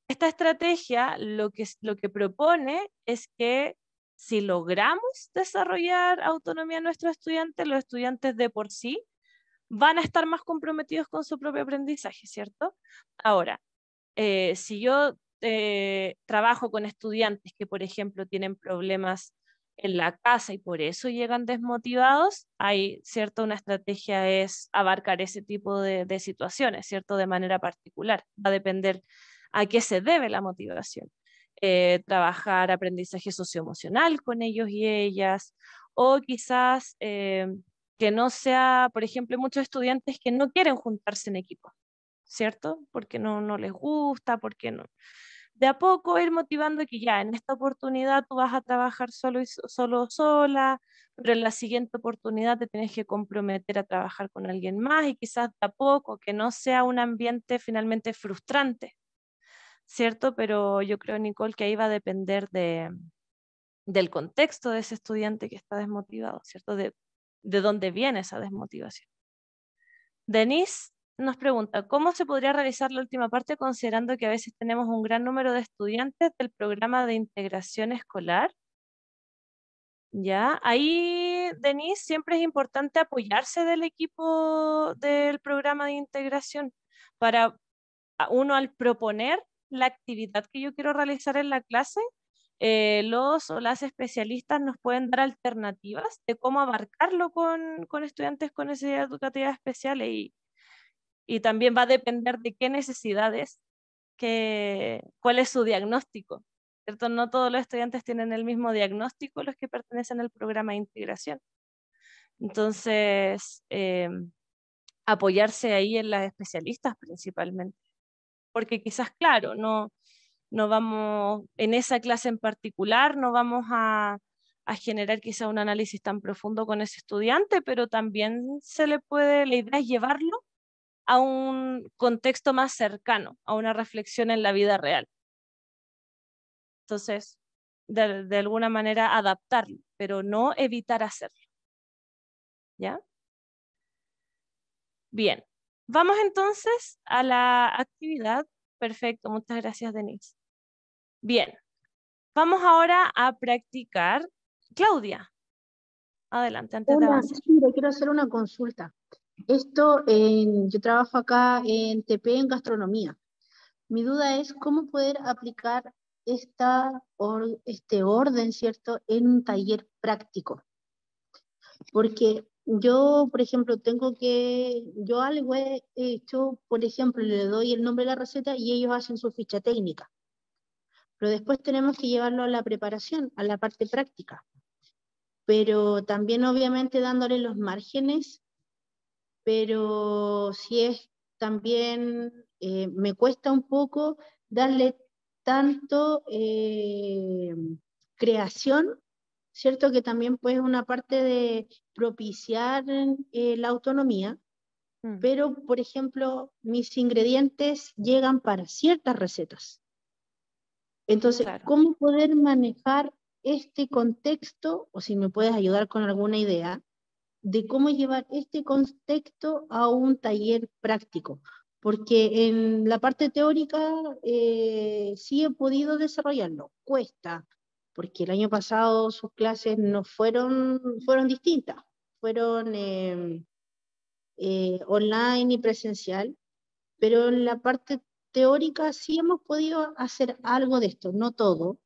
esta estrategia lo que, lo que propone es que si logramos desarrollar autonomía en nuestros estudiantes, los estudiantes de por sí van a estar más comprometidos con su propio aprendizaje, ¿cierto? Ahora, eh, si yo eh, trabajo con estudiantes que, por ejemplo, tienen problemas en la casa y por eso llegan desmotivados, hay, ¿cierto? Una estrategia es abarcar ese tipo de, situaciones, ¿cierto? De manera particular. Va a depender a qué se debe la motivación. Eh, trabajar aprendizaje socioemocional con ellos y ellas, o quizás eh, que no sea, por ejemplo, muchos estudiantes que no quieren juntarse en equipo, ¿cierto? Porque no, no les gusta, porque no, de a poco ir motivando que ya en esta oportunidad tú vas a trabajar solo y solo sola, pero en la siguiente oportunidad te tienes que comprometer a trabajar con alguien más y quizás de a poco, que no sea un ambiente finalmente frustrante, ¿cierto? Pero yo creo, Nicole, que ahí va a depender del contexto de ese estudiante que está desmotivado, ¿cierto? De, de dónde viene esa desmotivación. Denise nos pregunta, ¿cómo se podría realizar la última parte considerando que a veces tenemos un gran número de estudiantes del programa de integración escolar? Ya, ahí, Denise, siempre es importante apoyarse del equipo del programa de integración para uno al proponer la actividad que yo quiero realizar en la clase, eh, los o las especialistas nos pueden dar alternativas de cómo abarcarlo con, estudiantes con necesidades educativa especial y, y también va a depender de qué necesidades, que, cuál es su diagnóstico. ¿cierto? No todos los estudiantes tienen el mismo diagnóstico los que pertenecen al programa de integración. Entonces, eh, apoyarse ahí en las especialistas principalmente, porque quizás, claro, no, vamos, en esa clase en particular, no vamos a, a generar quizás un análisis tan profundo con ese estudiante, pero también se le puede, la idea es llevarlo a un contexto más cercano, a una reflexión en la vida real. Entonces, de, de alguna manera adaptarlo, pero no evitar hacerlo. ¿Ya? Bien, vamos entonces a la actividad. Perfecto, muchas gracias Denise. Bien, vamos ahora a practicar. Claudia, adelante, antes quiero hacer una consulta. Esto, yo trabajo acá en TP en gastronomía. Mi duda es cómo poder aplicar esta este orden, ¿cierto?, en un taller práctico. Porque yo, por ejemplo, tengo que, yo algo he yo, por ejemplo, le doy el nombre de la receta y ellos hacen su ficha técnica. Pero después tenemos que llevarlo a la preparación, a la parte práctica. Pero también, obviamente, dándole los márgenes pero si es también, eh, me cuesta un poco darle tanto eh, creación, ¿cierto? Que también pues una parte de propiciar eh, la autonomía, mm. pero por ejemplo, mis ingredientes llegan para ciertas recetas. Entonces, ¿cómo poder manejar este contexto? O si me puedes ayudar con alguna idea, de cómo llevar este contexto a un taller práctico, porque en la parte teórica eh, sí he podido desarrollarlo, cuesta, porque el año pasado sus clases no fueron, fueron distintas, fueron em, eh, online y presencial, pero en la parte teórica sí hemos podido hacer algo de esto, no todo,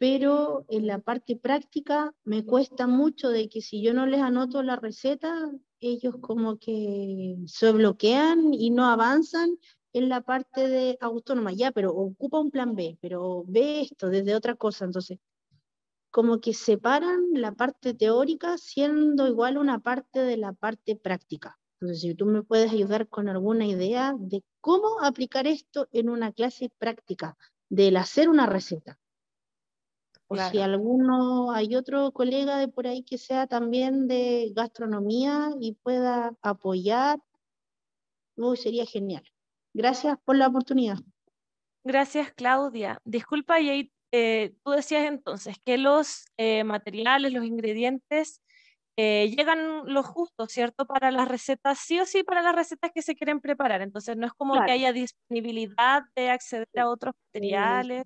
pero en la parte práctica me cuesta mucho de que si yo no les anoto la receta, ellos como que se bloquean y no avanzan en la parte de autónoma, ya, pero ocupa un plan B, pero ve esto desde otra cosa, entonces como que separan la parte teórica siendo igual una parte de la parte práctica. Entonces, si tú me puedes ayudar con alguna idea de cómo aplicar esto en una clase práctica, del hacer una receta, o si alguno, hay otro colega de por ahí que sea también de gastronomía y pueda apoyar, sería genial. Gracias por la oportunidad. Gracias, Claudia. Disculpa, Jade, eh, tú decías entonces que los eh, materiales, los ingredientes, eh, llegan lo justo, ¿cierto? Para las recetas, sí o sí, para las recetas que se quieren preparar. Entonces, no es como que haya disponibilidad de acceder a otros materiales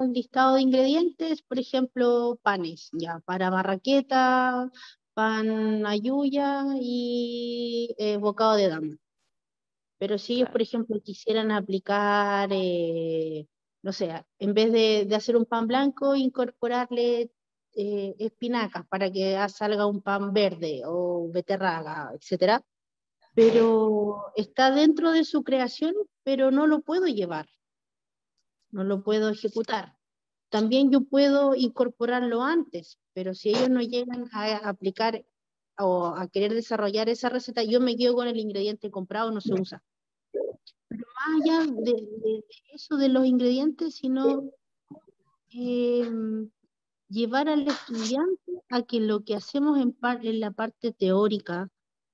un listado de ingredientes, por ejemplo, panes, ya para barraqueta, pan ayuya y eh, bocado de dama. Pero si por ejemplo, quisieran aplicar, eh, no sé, en vez de, hacer un pan blanco, incorporarle eh, espinacas para que salga un pan verde o beterraga, etcétera. Pero está dentro de su creación, pero no lo puedo llevar no lo puedo ejecutar. También yo puedo incorporarlo antes, pero si ellos no llegan a aplicar o a querer desarrollar esa receta, yo me quedo con el ingrediente comprado, no se usa. Pero más allá de, eso de los ingredientes, sino em, llevar al estudiante a que lo que hacemos en, en la parte teórica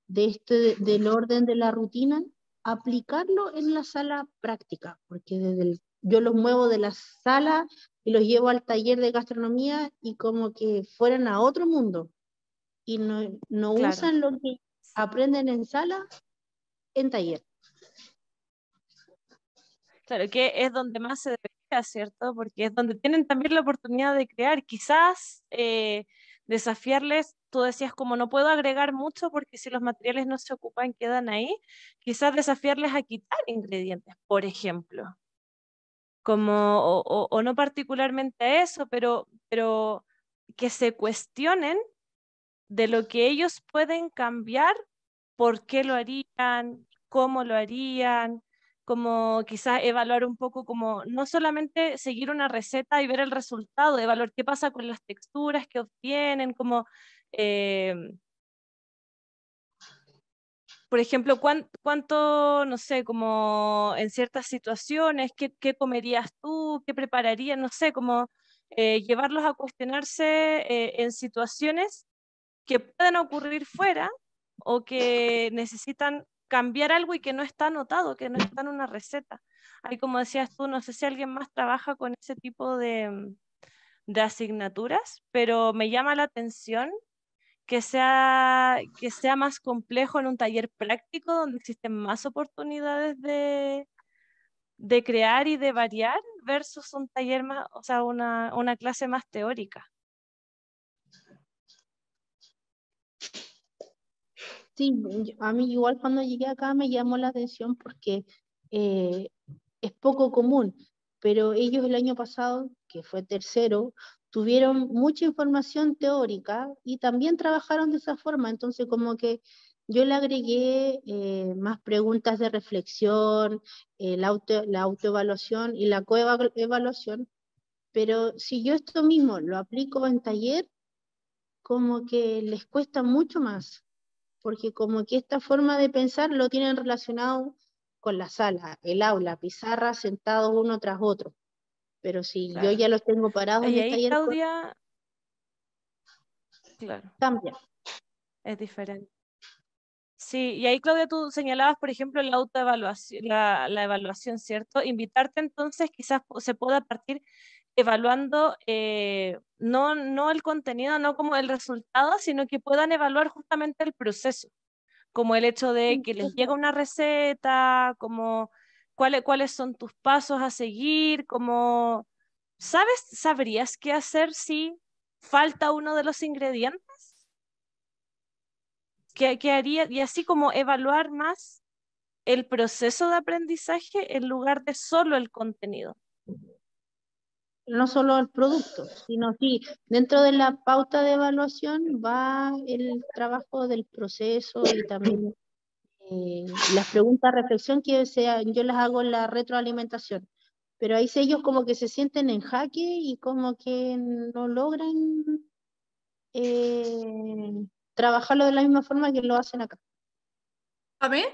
de este, del orden de la rutina, aplicarlo en la sala práctica, porque desde el yo los muevo de la sala y los llevo al taller de gastronomía y como que fueran a otro mundo y no, usan lo que aprenden en sala en taller. Claro, que es donde más se debería, ¿cierto? Porque es donde tienen también la oportunidad de crear. Quizás eh, desafiarles, tú decías como no puedo agregar mucho porque si los materiales no se ocupan quedan ahí, quizás desafiarles a quitar ingredientes, por ejemplo como, o, no particularmente eso, pero, pero que se cuestionen de lo que ellos pueden cambiar, por qué lo harían, cómo lo harían, como quizás evaluar un poco como no solamente seguir una receta y ver el resultado, evaluar qué pasa con las texturas que obtienen, como eh, por ejemplo, ¿cuánto, no sé, como en ciertas situaciones, qué, comerías tú, qué prepararías, no sé, como eh, llevarlos a cuestionarse eh, en situaciones que puedan ocurrir fuera o que necesitan cambiar algo y que no está anotado, que no está en una receta. Ahí, como decías tú, no sé si alguien más trabaja con ese tipo de, de asignaturas, pero me llama la atención que sea, que sea más complejo en un taller práctico donde existen más oportunidades de, crear y de variar versus un taller más, o sea, una, clase más teórica. Sí, a mí igual cuando llegué acá me llamó la atención porque eh, es poco común, pero ellos el año pasado, que fue tercero, tuvieron mucha información teórica y también trabajaron de esa forma. Entonces, como que yo le agregué eh, más preguntas de reflexión, eh, la, la autoevaluación y la coevaluación, pero si yo esto mismo lo aplico en taller, como que les cuesta mucho más, porque como que esta forma de pensar lo tienen relacionado con la sala, el aula, pizarra, sentados uno tras otro. Pero si yo ya los tengo parados y ahí Claudia... Claro. Cambia. Es diferente. Sí, y ahí Claudia, tú señalabas, por ejemplo, la autoevaluación, la, evaluación, ¿cierto? Invitarte entonces quizás se pueda partir evaluando eh, no, no el contenido, no como el resultado, sino que puedan evaluar justamente el proceso, como el hecho de que les llega una receta, como ¿Cuáles, son tus pasos a seguir? ¿Sabes, sabrías qué hacer si falta uno de los ingredientes? ¿Qué, haría? Y así como evaluar más el proceso de aprendizaje en lugar de solo el contenido. No solo el producto, sino que dentro de la pauta de evaluación va el trabajo del proceso y también eh, las preguntas de reflexión que yo las hago en la retroalimentación, pero ahí ellos como que se sienten en jaque y como que no logran eh, trabajarlo de la misma forma que lo hacen acá. A ver,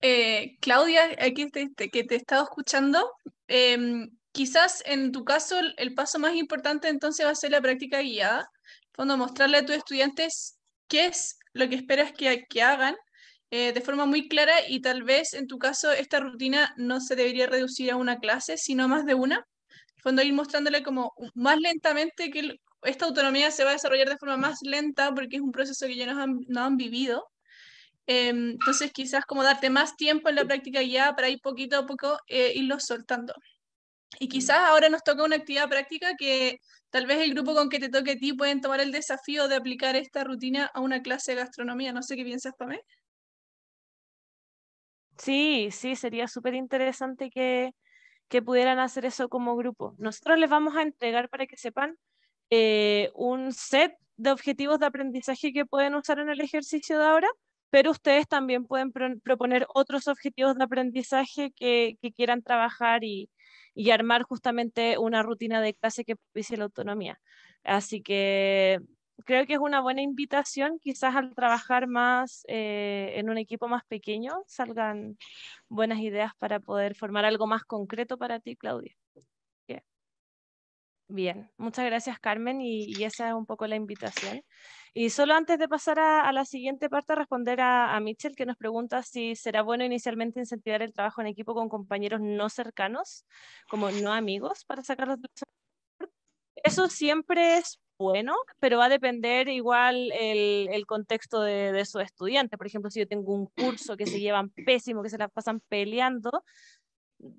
eh, Claudia, aquí que te he estado escuchando, em, quizás en tu caso el paso más importante entonces va a ser la práctica guiada, cuando mostrarle a tus estudiantes qué es lo que esperas que, que hagan eh, de forma muy clara y tal vez en tu caso esta rutina no se debería reducir a una clase, sino más de una. cuando ir mostrándole como más lentamente que esta autonomía se va a desarrollar de forma más lenta porque es un proceso que ya no han vivido. Em, entonces quizás como darte más tiempo en la práctica ya para ir poquito a poco eh, irlo soltando. Y mm. quizás ahora nos toca una actividad práctica que tal vez el grupo con que te toque a ti pueden tomar el desafío de aplicar esta rutina a una clase de gastronomía. No sé qué piensas, también. Sí, sí, sería súper interesante que, pudieran hacer eso como grupo. Nosotros les vamos a entregar, para que sepan, eh, un set de objetivos de aprendizaje que pueden usar en el ejercicio de ahora, pero ustedes también pueden proponer otros objetivos de aprendizaje que, que quieran trabajar y, y armar justamente una rutina de clase que pise la autonomía. Así que creo que es una buena invitación, quizás al trabajar más eh, en un equipo más pequeño salgan buenas ideas para poder formar algo más concreto para ti, Claudia. Bien, muchas gracias Carmen y, esa es un poco la invitación. Y solo antes de pasar a, la siguiente parte, responder a, Mitchell que nos pregunta si será bueno inicialmente incentivar el trabajo en equipo con compañeros no cercanos, como no amigos, para sacarlos de Eso siempre es bueno, pero va a depender igual el, contexto de, su estudiante. Por ejemplo, si yo tengo un curso que se llevan pésimo, que se la pasan peleando,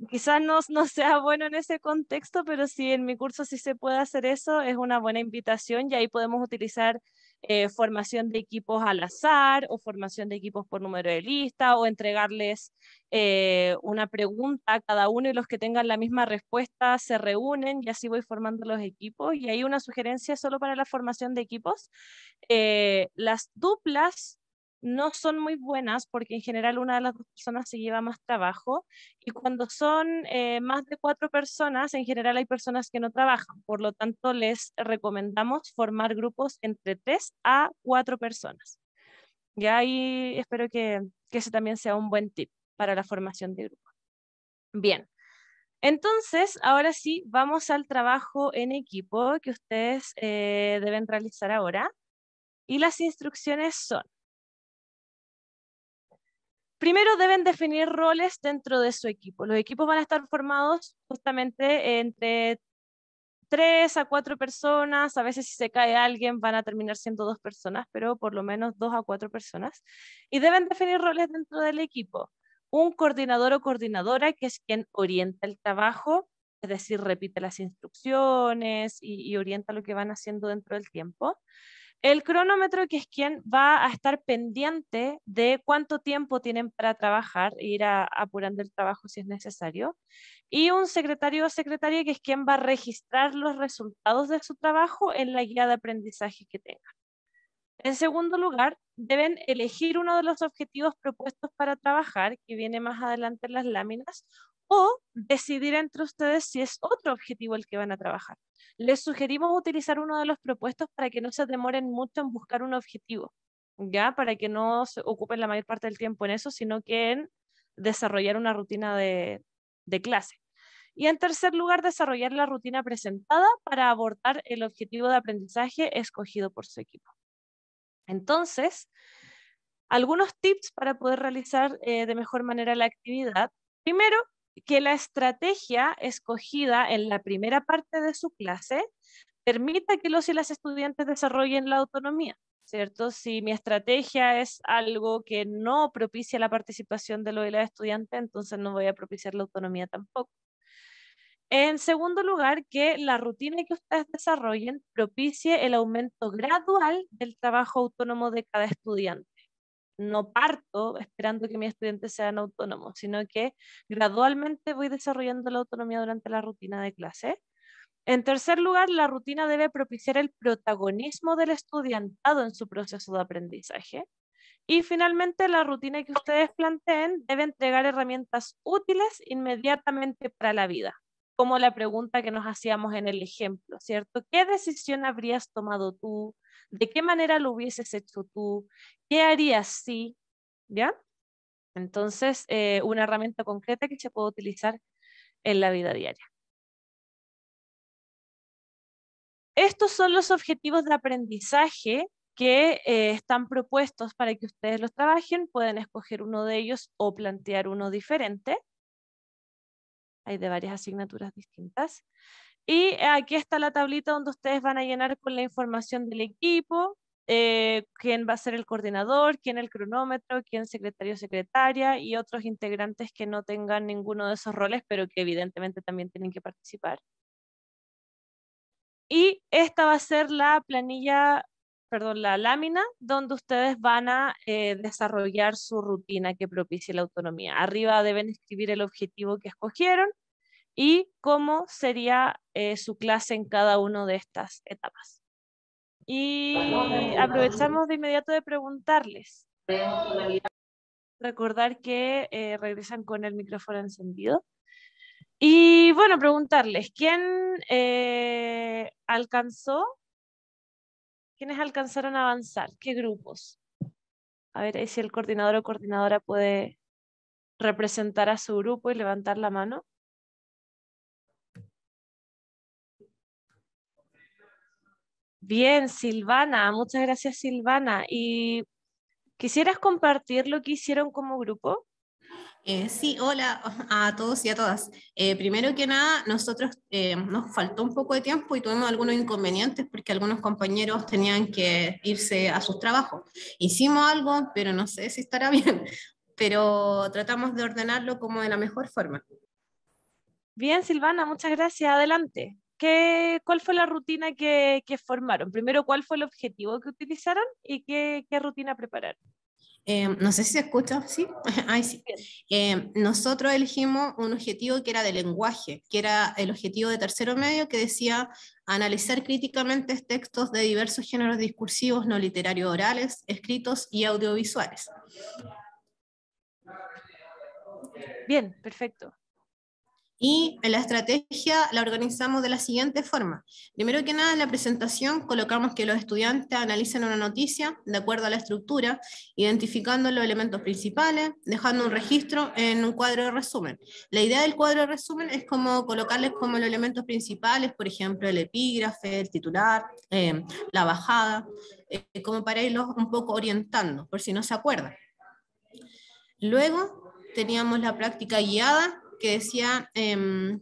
quizás no, sea bueno en ese contexto, pero si en mi curso sí se puede hacer eso, es una buena invitación y ahí podemos utilizar eh, formación de equipos al azar o formación de equipos por número de lista o entregarles eh, una pregunta a cada uno y los que tengan la misma respuesta se reúnen y así voy formando los equipos. Y hay una sugerencia solo para la formación de equipos. Eh, las duplas no son muy buenas porque en general una de las dos personas se lleva más trabajo y cuando son eh, más de cuatro personas, en general hay personas que no trabajan. Por lo tanto, les recomendamos formar grupos entre tres a cuatro personas. Y ahí espero que, que ese también sea un buen tip para la formación de grupo. Bien. Entonces, ahora sí, vamos al trabajo en equipo que ustedes eh, deben realizar ahora. Y las instrucciones son, Primero deben definir roles dentro de su equipo. Los equipos van a estar formados justamente entre tres a cuatro personas, a veces si se cae alguien van a terminar siendo dos personas, pero por lo menos dos a cuatro personas. Y deben definir roles dentro del equipo. Un coordinador o coordinadora que es quien orienta el trabajo, es decir, repite las instrucciones y, y orienta lo que van haciendo dentro del tiempo. El cronómetro, que es quien va a estar pendiente de cuánto tiempo tienen para trabajar, ir apurando el trabajo si es necesario. Y un secretario o secretaria, que es quien va a registrar los resultados de su trabajo en la guía de aprendizaje que tengan. En segundo lugar, deben elegir uno de los objetivos propuestos para trabajar, que viene más adelante en las láminas, o decidir entre ustedes si es otro objetivo el que van a trabajar. Les sugerimos utilizar uno de los propuestos para que no se demoren mucho en buscar un objetivo, ¿ya? Para que no se ocupen la mayor parte del tiempo en eso, sino que en desarrollar una rutina de, clase. Y en tercer lugar, desarrollar la rutina presentada para abordar el objetivo de aprendizaje escogido por su equipo. Entonces, algunos tips para poder realizar eh, de mejor manera la actividad. Primero, que la estrategia escogida en la primera parte de su clase permita que los y las estudiantes desarrollen la autonomía. ¿Cierto? Si mi estrategia es algo que no propicia la participación de los y las estudiantes, entonces no voy a propiciar la autonomía tampoco. En segundo lugar, que la rutina que ustedes desarrollen propicie el aumento gradual del trabajo autónomo de cada estudiante no parto esperando que mis estudiantes sean autónomos, sino que gradualmente voy desarrollando la autonomía durante la rutina de clase. En tercer lugar, la rutina debe propiciar el protagonismo del estudiantado en su proceso de aprendizaje. Y finalmente, la rutina que ustedes planteen debe entregar herramientas útiles inmediatamente para la vida, como la pregunta que nos hacíamos en el ejemplo, ¿cierto? ¿Qué decisión habrías tomado tú? ¿De qué manera lo hubieses hecho tú? ¿Qué harías si? ¿Ya? Entonces, eh, una herramienta concreta que se puede utilizar en la vida diaria. Estos son los objetivos de aprendizaje que eh, están propuestos para que ustedes los trabajen. Pueden escoger uno de ellos o plantear uno diferente. Hay de varias asignaturas distintas. Y aquí está la tablita donde ustedes van a llenar con la información del equipo, eh, quién va a ser el coordinador, quién el cronómetro, quién secretario o secretaria y otros integrantes que no tengan ninguno de esos roles, pero que evidentemente también tienen que participar. Y esta va a ser la planilla, perdón, la lámina donde ustedes van a eh, desarrollar su rutina que propicie la autonomía. Arriba deben escribir el objetivo que escogieron y cómo sería eh, su clase en cada una de estas etapas. Y aprovechamos de inmediato de preguntarles. Recordar que eh, regresan con el micrófono encendido. Y bueno, preguntarles, ¿quién eh, alcanzó? ¿Quiénes alcanzaron a avanzar? ¿Qué grupos? A ver si el coordinador o coordinadora puede representar a su grupo y levantar la mano. Bien, Silvana, muchas gracias Silvana. ¿Y quisieras compartir lo que hicieron como grupo? Eh, sí, hola a todos y a todas. Eh, primero que nada, nosotros eh, nos faltó un poco de tiempo y tuvimos algunos inconvenientes porque algunos compañeros tenían que irse a sus trabajos. Hicimos algo, pero no sé si estará bien, pero tratamos de ordenarlo como de la mejor forma. Bien, Silvana, muchas gracias. Adelante. ¿qué, ¿cuál fue la rutina que, formaron? Primero, ¿cuál fue el objetivo que utilizaron y qué, qué rutina prepararon? Em, no sé si se escucha, sí. Ay, em, nosotros elegimos un objetivo que era de lenguaje, que era el objetivo de tercero medio, que decía analizar críticamente textos de diversos géneros discursivos, no literarios orales, escritos y audiovisuales. Bien, perfecto. Y la estrategia la organizamos de la siguiente forma. Primero que nada, en la presentación colocamos que los estudiantes analicen una noticia de acuerdo a la estructura, identificando los elementos principales, dejando un registro en un cuadro de resumen. La idea del cuadro de resumen es como colocarles como los elementos principales, por ejemplo, el epígrafe, el titular, eh, la bajada, eh, como para irlos un poco orientando, por si no se acuerdan. Luego teníamos la práctica guiada, que decía, em,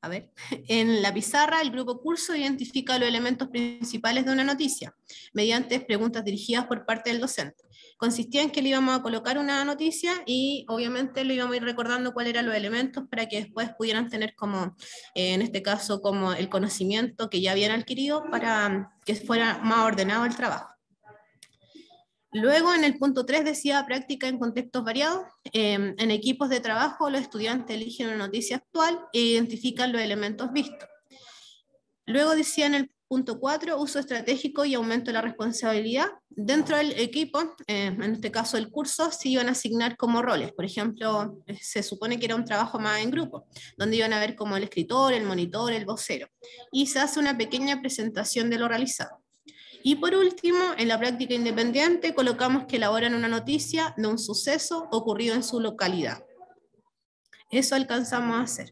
a ver, en la pizarra el grupo curso identifica los elementos principales de una noticia mediante preguntas dirigidas por parte del docente. Consistía en que le íbamos a colocar una noticia y obviamente le íbamos a ir recordando cuáles eran los elementos para que después pudieran tener como, eh, en este caso, como el conocimiento que ya habían adquirido para que fuera más ordenado el trabajo. Luego, en el punto 3 decía práctica en contextos variados. Em, en equipos de trabajo, los estudiantes eligen una noticia actual e identifican los elementos vistos. Luego decía en el punto 4, uso estratégico y aumento de la responsabilidad. Dentro del equipo, em, en este caso el curso, se iban a asignar como roles. Por ejemplo, eh, se supone que era un trabajo más en grupo, donde iban a ver como el escritor, el monitor, el vocero. Y se hace una pequeña presentación de lo realizado. Y por último, en la práctica independiente colocamos que elaboran una noticia de un suceso ocurrido en su localidad. Eso alcanzamos a hacer.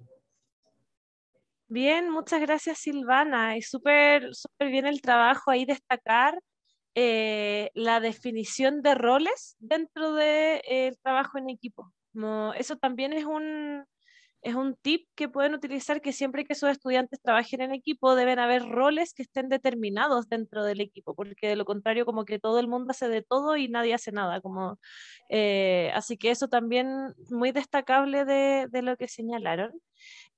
Bien, muchas gracias Silvana. Y súper bien el trabajo ahí destacar eh, la definición de roles dentro del de, trabajo en equipo. eso también es un, es un tip que pueden utilizar que siempre que sus estudiantes trabajen en equipo deben haber roles que estén determinados dentro del equipo, porque de lo contrario como que todo el mundo hace de todo y nadie hace nada. Como, eh, así que eso también muy destacable de, lo que señalaron.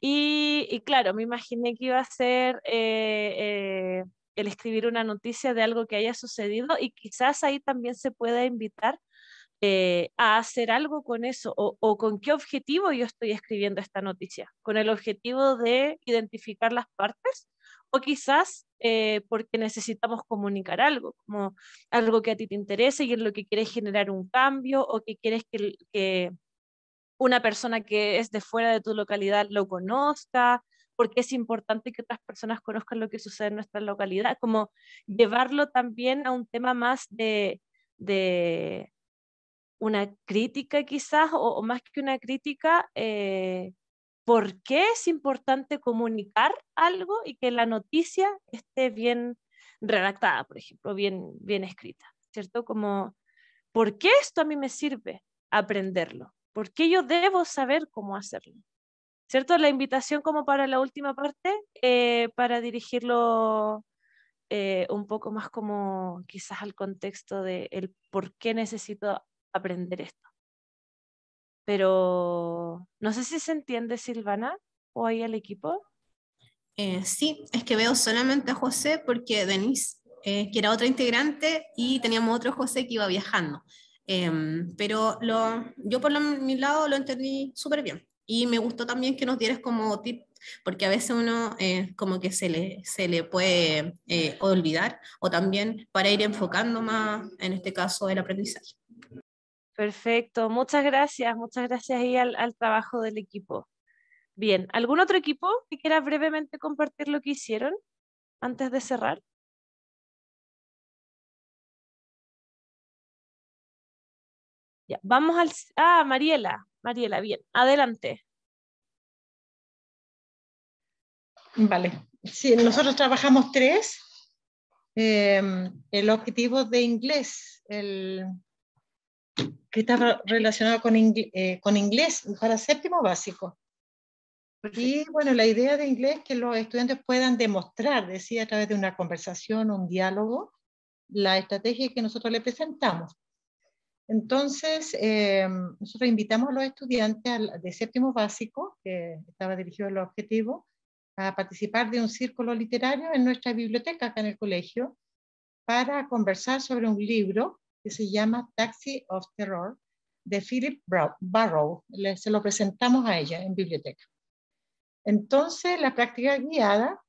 Y, claro, me imaginé que iba a ser... Eh, eh, el escribir una noticia de algo que haya sucedido y quizás ahí también se pueda invitar eh, a hacer algo con eso o, con qué objetivo yo estoy escribiendo esta noticia, con el objetivo de identificar las partes o quizás eh, porque necesitamos comunicar algo, como algo que a ti te interese y en lo que quieres generar un cambio o que quieres que, una persona que es de fuera de tu localidad lo conozca, porque es importante que otras personas conozcan lo que sucede en nuestra localidad, como llevarlo también a un tema más de una crítica quizás, o, más que una crítica, eh, por qué es importante comunicar algo y que la noticia esté bien redactada, por ejemplo, bien, bien escrita, ¿cierto? Como, ¿por qué esto a mí me sirve aprenderlo? ¿Por qué yo debo saber cómo hacerlo? ¿Cierto? La invitación como para la última parte, eh, para dirigirlo eh, un poco más como quizás al contexto de el por qué necesito aprender esto. Pero no sé si se entiende Silvana o ahí el equipo. Eh, sí, es que veo solamente a José porque Denise, eh, que era otra integrante, y teníamos otro José que iba viajando. Em, pero lo, yo por mi lado lo entendí súper bien. Y me gustó también que nos dieras como tip, porque a veces uno eh, como que se le, se le puede olvidar, o también para ir enfocando más, en este caso, el aprendizaje. Perfecto, muchas gracias, muchas gracias y al, trabajo del equipo. Bien, ¿algún otro equipo que quiera brevemente compartir lo que hicieron antes de cerrar? Ya, vamos al... Ah, Mariela, Mariela, bien, adelante. Vale, sí, nosotros trabajamos tres. Em, el objetivo de inglés, el, que está relacionado eh, con, inglés para séptimo básico. Y bueno, la idea de inglés es que los estudiantes puedan demostrar, decía, a través de una conversación, un diálogo, la estrategia que nosotros le presentamos. Entonces, eh, nosotros invitamos a los estudiantes de séptimo básico, que estaba dirigido al objetivo, a participar de un círculo literario en nuestra biblioteca acá en el colegio para conversar sobre un libro que se llama Taxi of Terror de Philip Barrow. Le, se lo presentamos a ella en biblioteca. Entonces, la práctica guiada,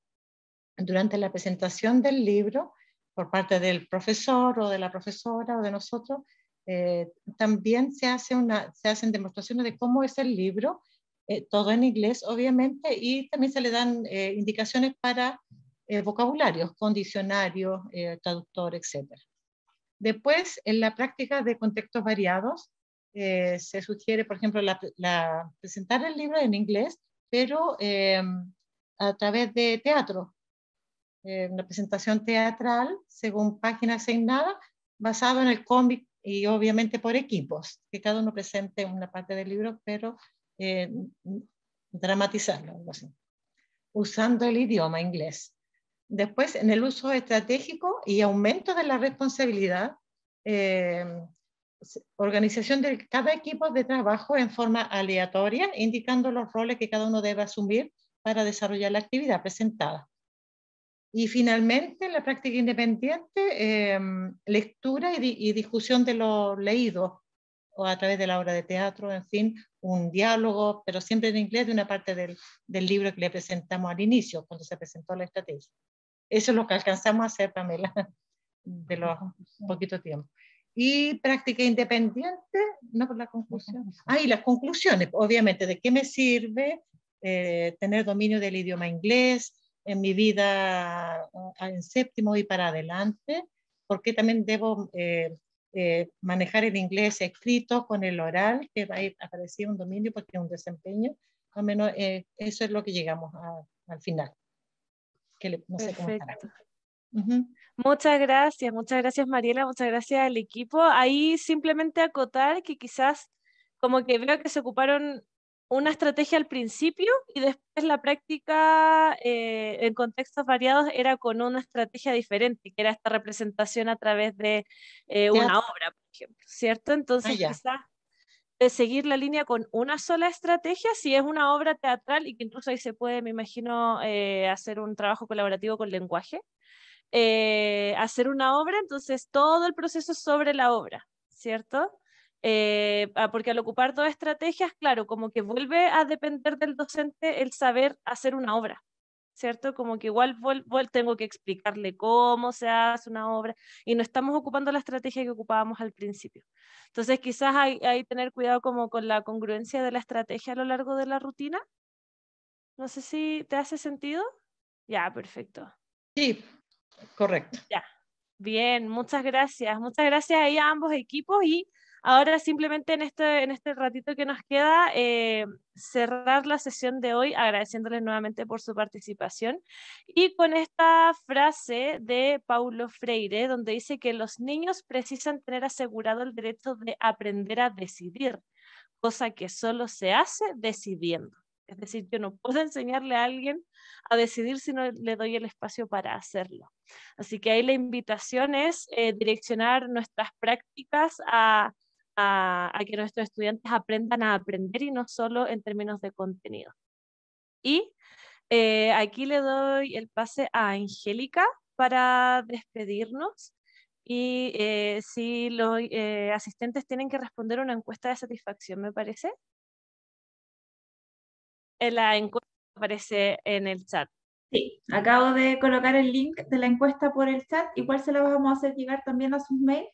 durante la presentación del libro, por parte del profesor o de la profesora o de nosotros, eh, también se, hace una, se hacen demostraciones de cómo es el libro, eh, todo en inglés, obviamente, y también se le dan eh, indicaciones para vocabularios, condicionarios, traductor, etcétera. Después, en la práctica de contextos variados, eh, se sugiere, por ejemplo, la, presentar el libro en inglés, pero eh, a través de teatro. Eh, una presentación teatral según página asignada, basado en el cómic y obviamente por equipos, que cada uno presente una parte del libro, pero dramatizarlo, algo así, usando el idioma inglés. Después, en el uso estratégico y aumento de la responsabilidad, eh, organización de cada equipo de trabajo en forma aleatoria, indicando los roles que cada uno debe asumir para desarrollar la actividad presentada. Y finalmente, la práctica independiente, em, lectura y, discusión de lo leído, o a través de la obra de teatro, en fin, un diálogo, pero siempre en inglés, de una parte del libro que le presentamos al inicio, cuando se presentó la estrategia. Eso es lo que alcanzamos a hacer, Pamela, de los poquito tiempo. Y práctica independiente, no por la conclusión. Ah, y las conclusiones, obviamente, de qué me sirve eh, tener dominio del idioma inglés en mi vida ah, en séptimo y para adelante, porque también debo eh, eh, manejar el inglés escrito con el oral, que va a aparecer un dominio porque es un desempeño, al menos eso es lo que llegamos al final que le, Muchas gracias, muchas gracias Mariela, muchas gracias al equipo. Ahí simplemente acotar que quizás como que veo que se ocuparon una estrategia al principio y después la práctica eh, en contextos variados era con una estrategia diferente, que era esta representación a través de eh, una obra, por ejemplo, ¿cierto? Entonces ah, quizás de seguir la línea con una sola estrategia si es una obra teatral y que incluso ahí se puede, me imagino, eh, hacer un trabajo colaborativo con lenguaje. Eh, hacer una obra, entonces todo el proceso sobre la obra, ¿cierto? Eh, ah, porque al ocupar dos estrategias, claro, como que vuelve a depender del docente el saber hacer una obra. ¿cierto? Como que igual tengo que explicarle cómo se hace una obra y no estamos ocupando la estrategia que ocupábamos al principio. Entonces quizás hay, hay tener cuidado como con la congruencia de la estrategia a lo largo de la rutina. No sé si te hace sentido. Ya, perfecto. Sí, correcto. Ya. Bien, muchas gracias. Muchas gracias a ambos equipos y Ahora simplemente en este, en este ratito que nos queda, eh, cerrar la sesión de hoy agradeciéndoles nuevamente por su participación y con esta frase de Paulo Freire, donde dice que los niños precisan tener asegurado el derecho de aprender a decidir, cosa que solo se hace decidiendo. Es decir, yo no puedo enseñarle a alguien a decidir si no le doy el espacio para hacerlo. Así que ahí la invitación es eh, direccionar nuestras prácticas a a, que nuestros estudiantes aprendan a aprender y no solo en términos de contenido. Y eh, aquí le doy el pase a Angélica para despedirnos. Y eh, si los eh, asistentes tienen que responder una encuesta de satisfacción, me parece. La encuesta aparece en el chat. Sí, acabo de colocar el link de la encuesta por el chat. Igual se la vamos a hacer llegar también a sus mails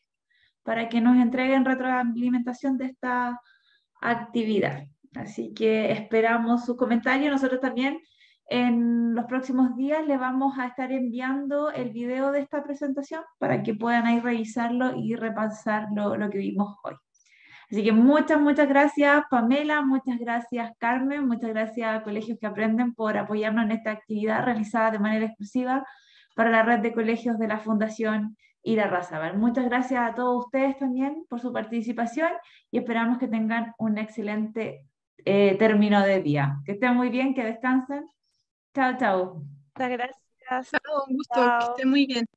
para que nos entreguen retroalimentación de esta actividad. Así que esperamos sus comentarios. Nosotros también en los próximos días le vamos a estar enviando el video de esta presentación para que puedan ahí revisarlo y repasar lo, que vimos hoy. Así que muchas, muchas gracias Pamela, muchas gracias Carmen, muchas gracias Colegios que Aprenden por apoyarnos en esta actividad realizada de manera exclusiva para la red de colegios de la Fundación Muchas gracias a todos ustedes también por su participación y esperamos que tengan un excelente eh, término de día. Que estén muy bien, que descansen. Chao, chao. Muchas gracias. Chao, un gusto. Que estén muy bien.